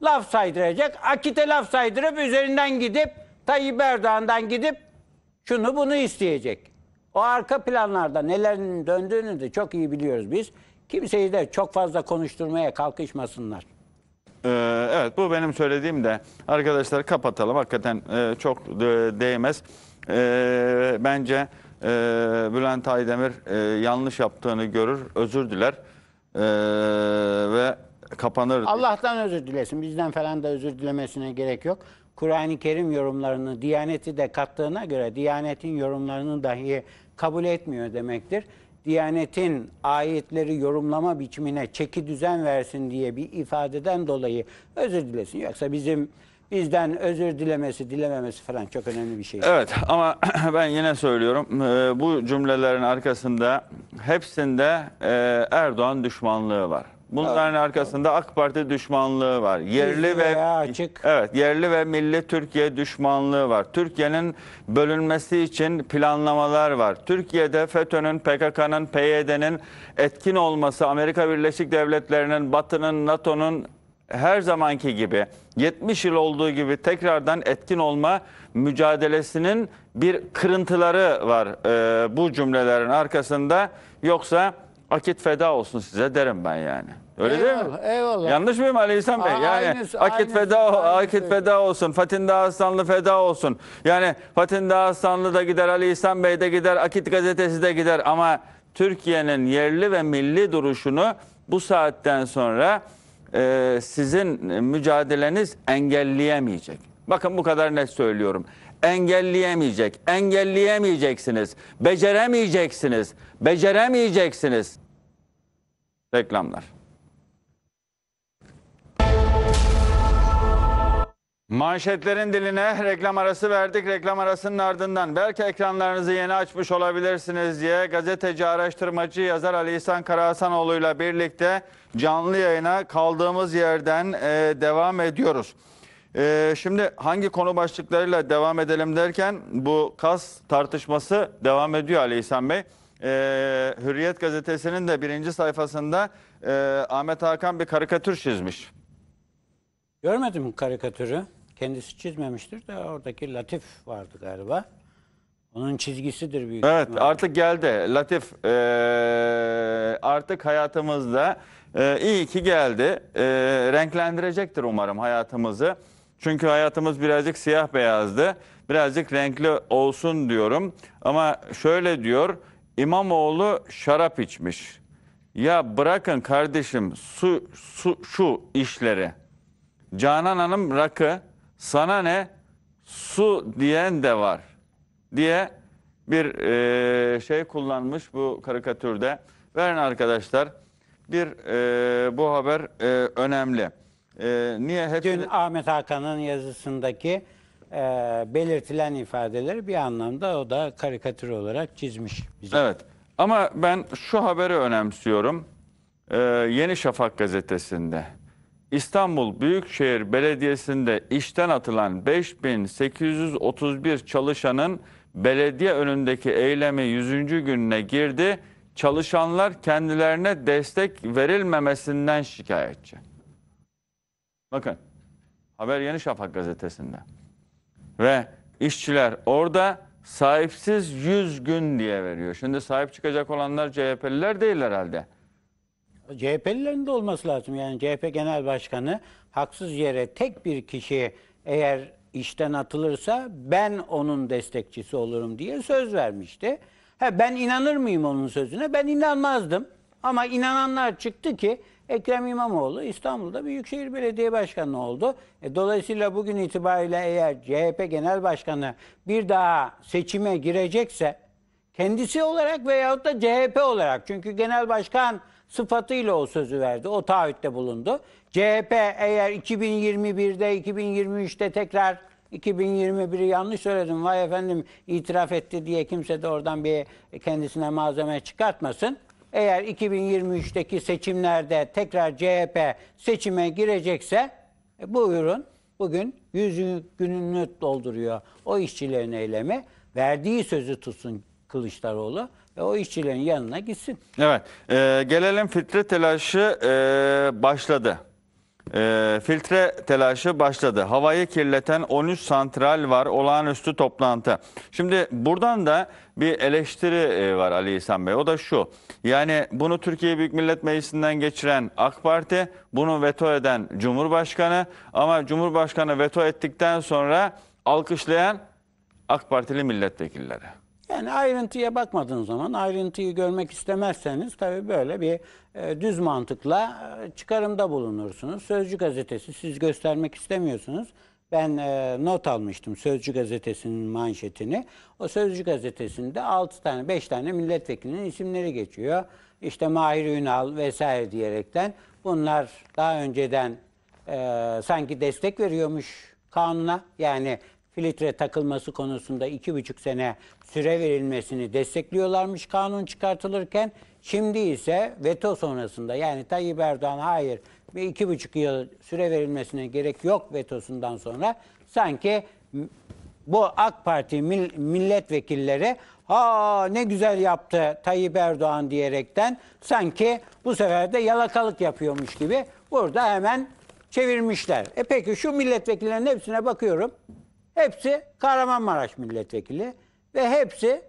laf saydıracak. Akit'e laf saydırıp üzerinden gidip Tayyip Erdoğan'dan gidip şunu bunu isteyecek. O arka planlarda nelerin döndüğünü de çok iyi biliyoruz biz. Kimseyi de çok fazla konuşturmaya kalkışmasınlar. Ee, evet bu benim söylediğim de arkadaşlar kapatalım. Hakikaten e, çok değmez. E, bence e, Bülent Aydemir e, yanlış yaptığını görür, özür diler. Ee, ve kapanır. Allah'tan özür dilesin. Bizden falan da özür dilemesine gerek yok. Kur'an-ı Kerim yorumlarını Diyanet'i de kattığına göre Diyanet'in yorumlarını dahi kabul etmiyor demektir. Diyanet'in ayetleri yorumlama biçimine çeki düzen versin diye bir ifadeden dolayı özür dilesin. Yoksa bizim bizden özür dilemesi, dilememesi falan çok önemli bir şey. Evet ama ben yine söylüyorum ee, bu cümlelerin arkasında hepsinde e, Erdoğan düşmanlığı var. Bunların evet, arkasında AK Parti düşmanlığı var. Yerli ve açık. Evet, yerli ve milli Türkiye düşmanlığı var. Türkiye'nin bölünmesi için planlamalar var. Türkiye'de FETÖ'nün, PKK'nın, PYD'nin etkin olması, Amerika Birleşik Devletleri'nin, Batı'nın, NATO'nun her zamanki gibi 70 yıl olduğu gibi tekrardan etkin olma mücadelesinin bir kırıntıları var e, bu cümlelerin arkasında. Yoksa akit feda olsun size derim ben yani. Öyle eyvallah, değil mi? Eyvallah. Yanlış mıyım Ali İhsan Bey? yani aynısı, akit aynısı, feda aynısı. akit feda olsun. Fatin Dağıstanlı feda olsun. Yani Fatin Dağıstanlı da gider, Ali İhsan Bey de gider, Akit gazetesi de gider ama Türkiye'nin yerli ve milli duruşunu bu saatten sonra ee, sizin mücadeleniz engelleyemeyecek. Bakın bu kadar net söylüyorum. Engelleyemeyecek, engelleyemeyeceksiniz, beceremeyeceksiniz, beceremeyeceksiniz. Reklamlar. Manşetlerin diline reklam arası verdik. Reklam arasının ardından belki ekranlarınızı yeni açmış olabilirsiniz diye gazeteci, araştırmacı, yazar Ali İhsan Karahasanoğlu ile birlikte canlı yayına kaldığımız yerden e, devam ediyoruz. E, şimdi hangi konu başlıklarıyla devam edelim derken bu kas tartışması devam ediyor Ali İhsan Bey. E, Hürriyet gazetesinin de birinci sayfasında e, Ahmet Hakan bir karikatür çizmiş. Görmedim karikatürü. Kendisi çizmemiştir de oradaki Latif vardı galiba. Onun çizgisidir büyük Evet ihtimalle. artık geldi. Latif e, artık hayatımızda e, iyi ki geldi. E, renklendirecektir umarım hayatımızı. Çünkü hayatımız birazcık siyah beyazdı. Birazcık renkli olsun diyorum. Ama şöyle diyor İmamoğlu şarap içmiş. Ya bırakın kardeşim su, su şu işleri. Canan Hanım rakı sana ne su diyen de var diye bir e, şey kullanmış bu karikatürde. Verin arkadaşlar bir e, bu haber e, önemli. E, niye hep Dün Ahmet Hakan'ın yazısındaki e, belirtilen ifadeleri bir anlamda o da karikatür olarak çizmiş. Bize. Evet ama ben şu haberi önemsiyorum. E, Yeni Şafak gazetesinde. İstanbul Büyükşehir Belediyesi'nde işten atılan 5831 çalışanın belediye önündeki eylemi 100. gününe girdi. Çalışanlar kendilerine destek verilmemesinden şikayetçi. Bakın haber Yeni Şafak gazetesinde. Ve işçiler orada sahipsiz 100 gün diye veriyor. Şimdi sahip çıkacak olanlar CHP'liler değil herhalde. CHP'lilerin de olması lazım. Yani CHP Genel Başkanı haksız yere tek bir kişi eğer işten atılırsa ben onun destekçisi olurum diye söz vermişti. Ha, ben inanır mıyım onun sözüne? Ben inanmazdım. Ama inananlar çıktı ki Ekrem İmamoğlu İstanbul'da Büyükşehir Belediye Başkanı oldu. E, dolayısıyla bugün itibariyle eğer CHP Genel Başkanı bir daha seçime girecekse kendisi olarak veyahut da CHP olarak çünkü genel başkan sıfatıyla o sözü verdi. O taahhütte bulundu. CHP eğer 2021'de 2023'te tekrar 2021'i yanlış söyledim vay efendim itiraf etti diye kimse de oradan bir kendisine malzeme çıkartmasın. Eğer 2023'teki seçimlerde tekrar CHP seçime girecekse e, buyurun bugün 100 gününü dolduruyor o işçilerin eylemi. Verdiği sözü tutsun Kılıçdaroğlu. E, o işçilerin yanına gitsin. Evet. E, gelelim filtre telaşı e, başladı. E, filtre telaşı başladı. Havayı kirleten 13 santral var. Olağanüstü toplantı. Şimdi buradan da bir eleştiri e, var Ali İhsan Bey. O da şu. Yani bunu Türkiye Büyük Millet Meclisi'nden geçiren AK Parti, bunu veto eden Cumhurbaşkanı ama Cumhurbaşkanı veto ettikten sonra alkışlayan AK Partili milletvekilleri. Yani ayrıntıya bakmadığınız zaman ayrıntıyı görmek istemezseniz tabii böyle bir e, düz mantıkla e, çıkarımda bulunursunuz. Sözcü gazetesi siz göstermek istemiyorsunuz. Ben e, not almıştım Sözcü gazetesinin manşetini. O Sözcü gazetesinde 6 tane 5 tane milletvekilinin isimleri geçiyor. İşte Mahir Ünal vesaire diyerekten bunlar daha önceden e, sanki destek veriyormuş kanuna. Yani filtre takılması konusunda iki buçuk sene süre verilmesini destekliyorlarmış kanun çıkartılırken. Şimdi ise veto sonrasında yani Tayyip Erdoğan hayır ve iki buçuk yıl süre verilmesine gerek yok vetosundan sonra sanki bu AK Parti milletvekilleri ha ne güzel yaptı Tayyip Erdoğan diyerekten sanki bu sefer de yalakalık yapıyormuş gibi burada hemen çevirmişler. E peki şu milletvekillerinin hepsine bakıyorum. Hepsi Kahramanmaraş milletvekili ve hepsi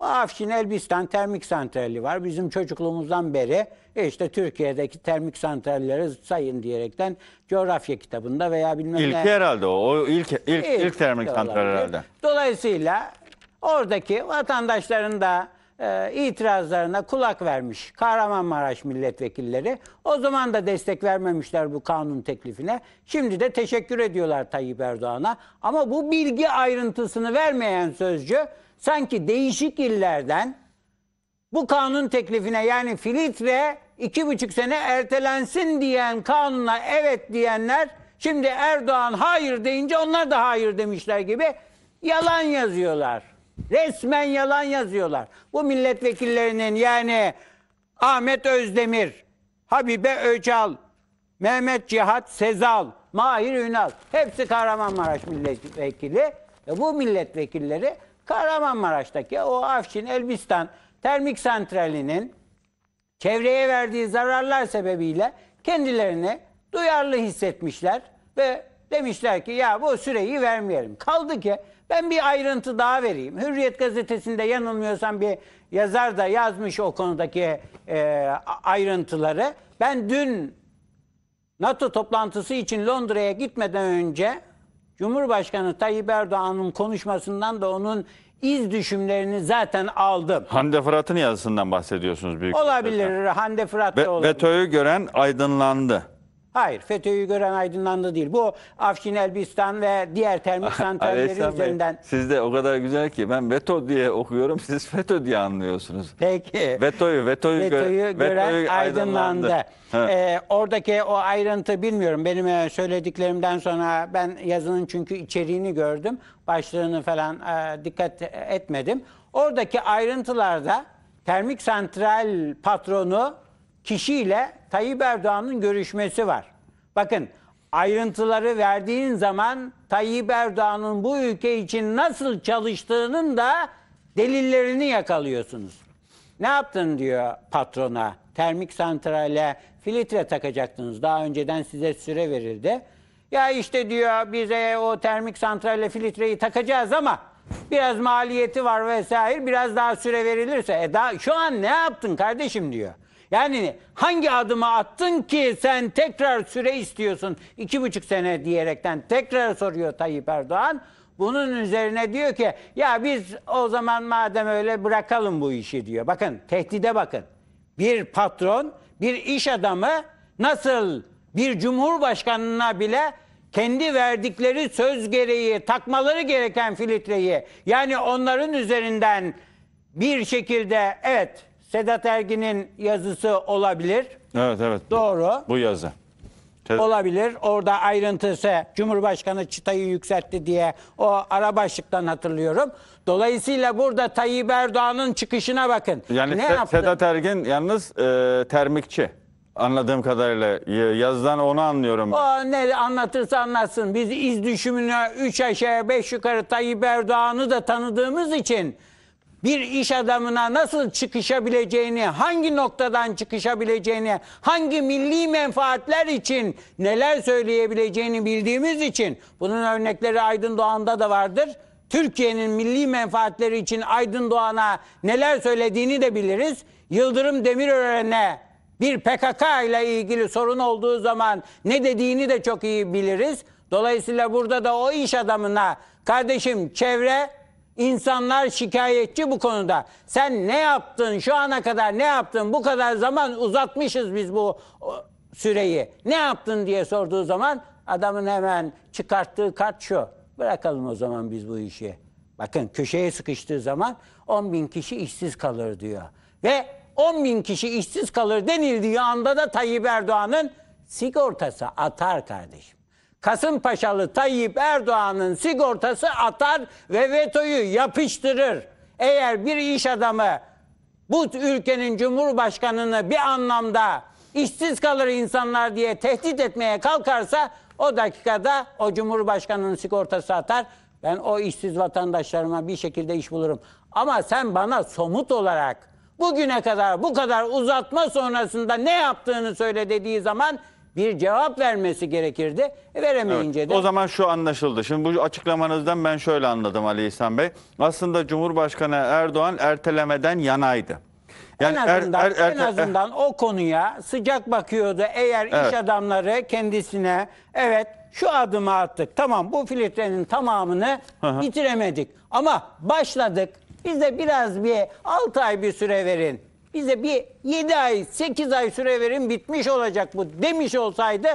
Afşin Elbistan Termik Santrali var. Bizim çocukluğumuzdan beri işte Türkiye'deki termik santralleri sayın diyerekten coğrafya kitabında veya bilmem İlki ne. herhalde o. O ilk ilk, ilk, ilk termik santral herhalde. Dolayısıyla oradaki vatandaşların da e, itirazlarına kulak vermiş Kahramanmaraş milletvekilleri. O zaman da destek vermemişler bu kanun teklifine. Şimdi de teşekkür ediyorlar Tayyip Erdoğan'a. Ama bu bilgi ayrıntısını vermeyen sözcü sanki değişik illerden bu kanun teklifine yani filtre iki buçuk sene ertelensin diyen kanuna evet diyenler şimdi Erdoğan hayır deyince onlar da hayır demişler gibi yalan yazıyorlar. Resmen yalan yazıyorlar. Bu milletvekillerinin yani Ahmet Özdemir, Habibe Öcal, Mehmet Cihat Sezal, Mahir Ünal hepsi Kahramanmaraş milletvekili. E bu milletvekilleri Kahramanmaraş'taki o Afşin Elbistan termik santralinin çevreye verdiği zararlar sebebiyle kendilerini duyarlı hissetmişler ve demişler ki ya bu süreyi vermeyelim. Kaldı ki ben bir ayrıntı daha vereyim. Hürriyet gazetesinde yanılmıyorsam bir yazar da yazmış o konudaki e, ayrıntıları. Ben dün NATO toplantısı için Londra'ya gitmeden önce Cumhurbaşkanı Tayyip Erdoğan'ın konuşmasından da onun iz düşümlerini zaten aldım. Hande Fırat'ın yazısından bahsediyorsunuz büyük Olabilir. Hande Fırat da Ve, Veto'yu gören aydınlandı. Hayır FETÖ'yü gören aydınlandı değil. Bu Afşin Elbistan ve diğer termik santralleri Aleyhisselam Bey, üzerinden. Siz de o kadar güzel ki ben veto diye okuyorum siz FETÖ diye anlıyorsunuz. Peki. Vetoyu, vetoyu, gö- gören vetoyu aydınlandı. Ha. Ee, oradaki o ayrıntı bilmiyorum. Benim e, söylediklerimden sonra ben yazının çünkü içeriğini gördüm. Başlığını falan e, dikkat etmedim. Oradaki ayrıntılarda termik santral patronu kişiyle Tayyip Erdoğan'ın görüşmesi var. Bakın ayrıntıları verdiğin zaman Tayyip Erdoğan'ın bu ülke için nasıl çalıştığının da delillerini yakalıyorsunuz. Ne yaptın diyor patrona. Termik santrale filtre takacaktınız. Daha önceden size süre verildi. Ya işte diyor bize o termik santrale filtreyi takacağız ama biraz maliyeti var vesaire. Biraz daha süre verilirse e daha, şu an ne yaptın kardeşim diyor. Yani hangi adımı attın ki sen tekrar süre istiyorsun iki buçuk sene diyerekten tekrar soruyor Tayyip Erdoğan. Bunun üzerine diyor ki ya biz o zaman madem öyle bırakalım bu işi diyor. Bakın tehdide bakın. Bir patron, bir iş adamı nasıl bir cumhurbaşkanına bile kendi verdikleri söz gereği takmaları gereken filtreyi yani onların üzerinden bir şekilde evet Sedat Ergin'in yazısı olabilir. Evet evet. Doğru. Bu yazı. Olabilir. Orada ayrıntısı Cumhurbaşkanı çıtayı yükseltti diye o ara başlıktan hatırlıyorum. Dolayısıyla burada Tayyip Erdoğan'ın çıkışına bakın. Yani ne yaptı? Sedat Ergin yalnız e, termikçi. Anladığım kadarıyla yazdan onu anlıyorum. O ne anlatırsa anlatsın. Biz iz düşümüne 3 aşağı 5 yukarı Tayyip Erdoğan'ı da tanıdığımız için bir iş adamına nasıl çıkışabileceğini, hangi noktadan çıkışabileceğini, hangi milli menfaatler için neler söyleyebileceğini bildiğimiz için bunun örnekleri Aydın Doğan'da da vardır. Türkiye'nin milli menfaatleri için Aydın Doğan'a neler söylediğini de biliriz. Yıldırım Demirören'e bir PKK ile ilgili sorun olduğu zaman ne dediğini de çok iyi biliriz. Dolayısıyla burada da o iş adamına kardeşim çevre İnsanlar şikayetçi bu konuda. Sen ne yaptın şu ana kadar ne yaptın bu kadar zaman uzatmışız biz bu süreyi. Ne yaptın diye sorduğu zaman adamın hemen çıkarttığı kart şu. Bırakalım o zaman biz bu işi. Bakın köşeye sıkıştığı zaman 10 bin kişi işsiz kalır diyor. Ve 10 bin kişi işsiz kalır denildiği anda da Tayyip Erdoğan'ın sigortası atar kardeşim. Kasımpaşalı Tayyip Erdoğan'ın sigortası atar ve vetoyu yapıştırır. Eğer bir iş adamı bu ülkenin cumhurbaşkanını bir anlamda işsiz kalır insanlar diye tehdit etmeye kalkarsa o dakikada o cumhurbaşkanının sigortası atar. Ben o işsiz vatandaşlarıma bir şekilde iş bulurum. Ama sen bana somut olarak bugüne kadar bu kadar uzatma sonrasında ne yaptığını söyle dediği zaman bir cevap vermesi gerekirdi. E, veremeyince evet, de... O zaman şu anlaşıldı. Şimdi bu açıklamanızdan ben şöyle anladım Ali İhsan Bey. Aslında Cumhurbaşkanı Erdoğan ertelemeden yanaydı. Yani en er- azından, er, er, er, en azından er, o konuya sıcak bakıyordu. Eğer evet. iş adamları kendisine evet şu adımı attık. Tamam bu filtrenin tamamını Aha. bitiremedik. Ama başladık. Bize biraz bir 6 ay bir süre verin bize bir 7 ay 8 ay süre verin bitmiş olacak bu demiş olsaydı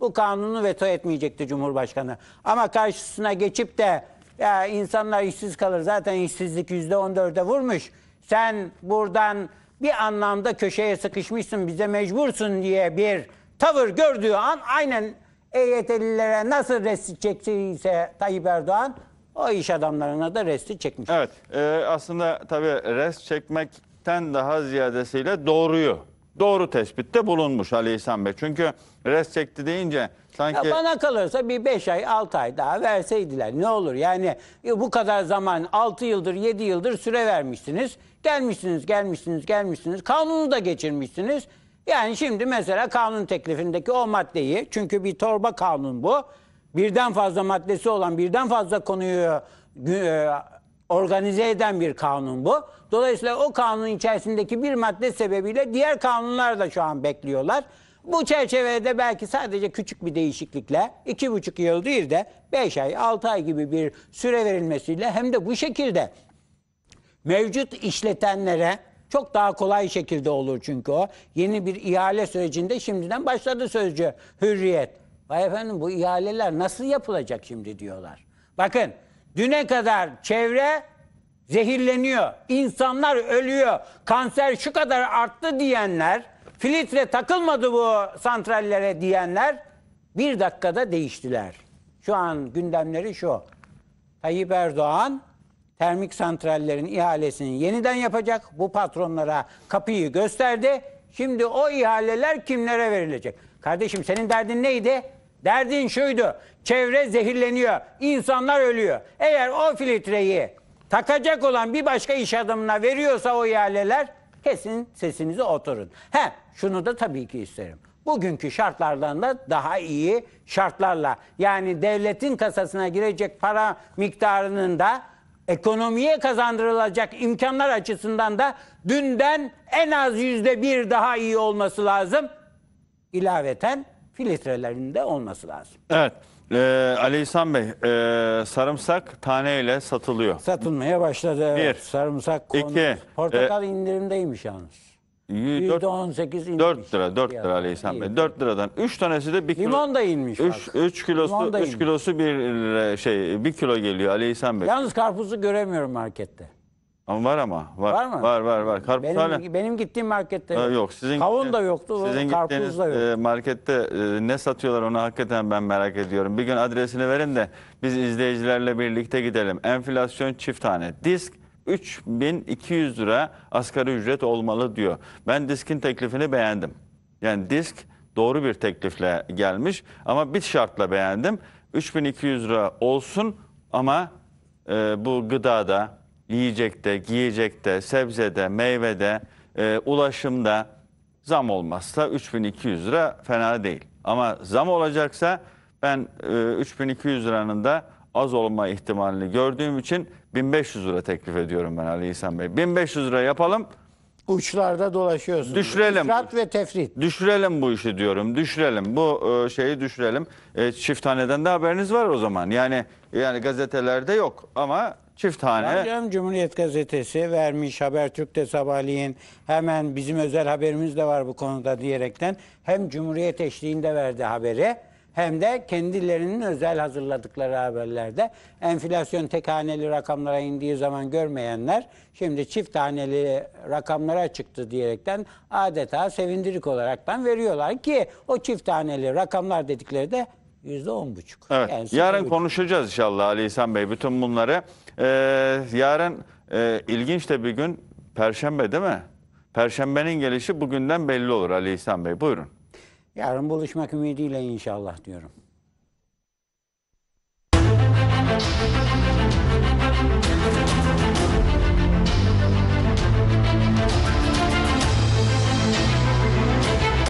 bu kanunu veto etmeyecekti Cumhurbaşkanı. Ama karşısına geçip de ya insanlar işsiz kalır zaten işsizlik %14'e vurmuş. Sen buradan bir anlamda köşeye sıkışmışsın bize mecbursun diye bir tavır gördüğü an aynen EYT'lilere nasıl resti çektiyse Tayyip Erdoğan o iş adamlarına da resti çekmiş. Evet e, aslında tabii rest çekmek ten daha ziyadesiyle doğruyu doğru tespitte bulunmuş Ali İhsan Bey. Çünkü res çekti deyince sanki... Ya bana kalırsa bir 5 ay 6 ay daha verseydiler ne olur. Yani e, bu kadar zaman 6 yıldır 7 yıldır süre vermişsiniz. Gelmişsiniz gelmişsiniz gelmişsiniz kanunu da geçirmişsiniz. Yani şimdi mesela kanun teklifindeki o maddeyi çünkü bir torba kanun bu. Birden fazla maddesi olan birden fazla konuyu e, organize eden bir kanun bu. Dolayısıyla o kanunun içerisindeki bir madde sebebiyle diğer kanunlar da şu an bekliyorlar. Bu çerçevede belki sadece küçük bir değişiklikle iki buçuk yıl değil de beş ay altı ay gibi bir süre verilmesiyle hem de bu şekilde mevcut işletenlere çok daha kolay şekilde olur çünkü o. Yeni bir ihale sürecinde şimdiden başladı sözcü hürriyet. Vay efendim bu ihaleler nasıl yapılacak şimdi diyorlar. Bakın Düne kadar çevre zehirleniyor. İnsanlar ölüyor. Kanser şu kadar arttı diyenler, filtre takılmadı bu santrallere diyenler bir dakikada değiştiler. Şu an gündemleri şu. Tayyip Erdoğan termik santrallerin ihalesini yeniden yapacak. Bu patronlara kapıyı gösterdi. Şimdi o ihaleler kimlere verilecek? Kardeşim senin derdin neydi? Derdin şuydu. Çevre zehirleniyor. İnsanlar ölüyor. Eğer o filtreyi takacak olan bir başka iş adamına veriyorsa o ihaleler kesin sesinizi oturun. He şunu da tabii ki isterim. Bugünkü şartlardan da daha iyi şartlarla yani devletin kasasına girecek para miktarının da ekonomiye kazandırılacak imkanlar açısından da dünden en az yüzde bir daha iyi olması lazım. İlaveten filtrelerinde olması lazım. Evet. Ee, Ali İhsan Bey, e, sarımsak taneyle satılıyor. Satılmaya başladı. Evet. Bir, Sarımsak iki, Portakal e, indirimdeymiş yalnız. Y- dört- %18 inmiş. 4 lira, 4 lira Ali İhsan Bey. 4 liradan 3 tanesi de 1 kilo. Limon da inmiş. 3 bak. 3 kilosu 3 kilosu 1 şey 1 kilo geliyor Ali İhsan Bey. Yalnız karpuzu göremiyorum markette. Ama var ama. Var, Var mı? Var var var. Karpuz Benim, hala... benim gittiğim markette Ha, yok. Sizin Kavun da yoktu, Sizin karpuz gittiğiniz da yoktu. e, markette e, ne satıyorlar onu hakikaten ben merak ediyorum. Bir gün adresini verin de biz izleyicilerle birlikte gidelim. Enflasyon çift tane. Disk 3200 lira asgari ücret olmalı diyor. Ben diskin teklifini beğendim. Yani disk doğru bir teklifle gelmiş ama bir şartla beğendim. 3200 lira olsun ama e, bu gıdada yiyecekte, giyecekte, sebzede, meyvede, e, ulaşımda zam olmazsa 3200 lira fena değil. Ama zam olacaksa ben e, 3200 liranın da az olma ihtimalini gördüğüm için 1500 lira teklif ediyorum ben Ali İhsan Bey. 1500 lira yapalım. Uçlarda dolaşıyorsunuz. Düşürelim. İfrat ve tefrit. Düşürelim bu işi diyorum. Düşürelim. Bu e, şeyi düşürelim. E, çifthaneden de haberiniz var o zaman. Yani yani gazetelerde yok ama Çift tane. Hocam Cumhuriyet Gazetesi vermiş Habertürk'te sabahleyin hemen bizim özel haberimiz de var bu konuda diyerekten hem Cumhuriyet eşliğinde verdi haberi hem de kendilerinin özel hazırladıkları haberlerde enflasyon tek haneli rakamlara indiği zaman görmeyenler şimdi çift haneli rakamlara çıktı diyerekten adeta sevindirik olaraktan veriyorlar ki o çift haneli rakamlar dedikleri de yüzde on buçuk. Evet. Yarın konuşacağız inşallah Ali İhsan Bey bütün bunları. Ee, yarın e, ilginç de bir gün Perşembe değil mi? Perşembenin gelişi bugünden belli olur Ali İhsan Bey. Buyurun. Yarın buluşmak ümidiyle inşallah diyorum.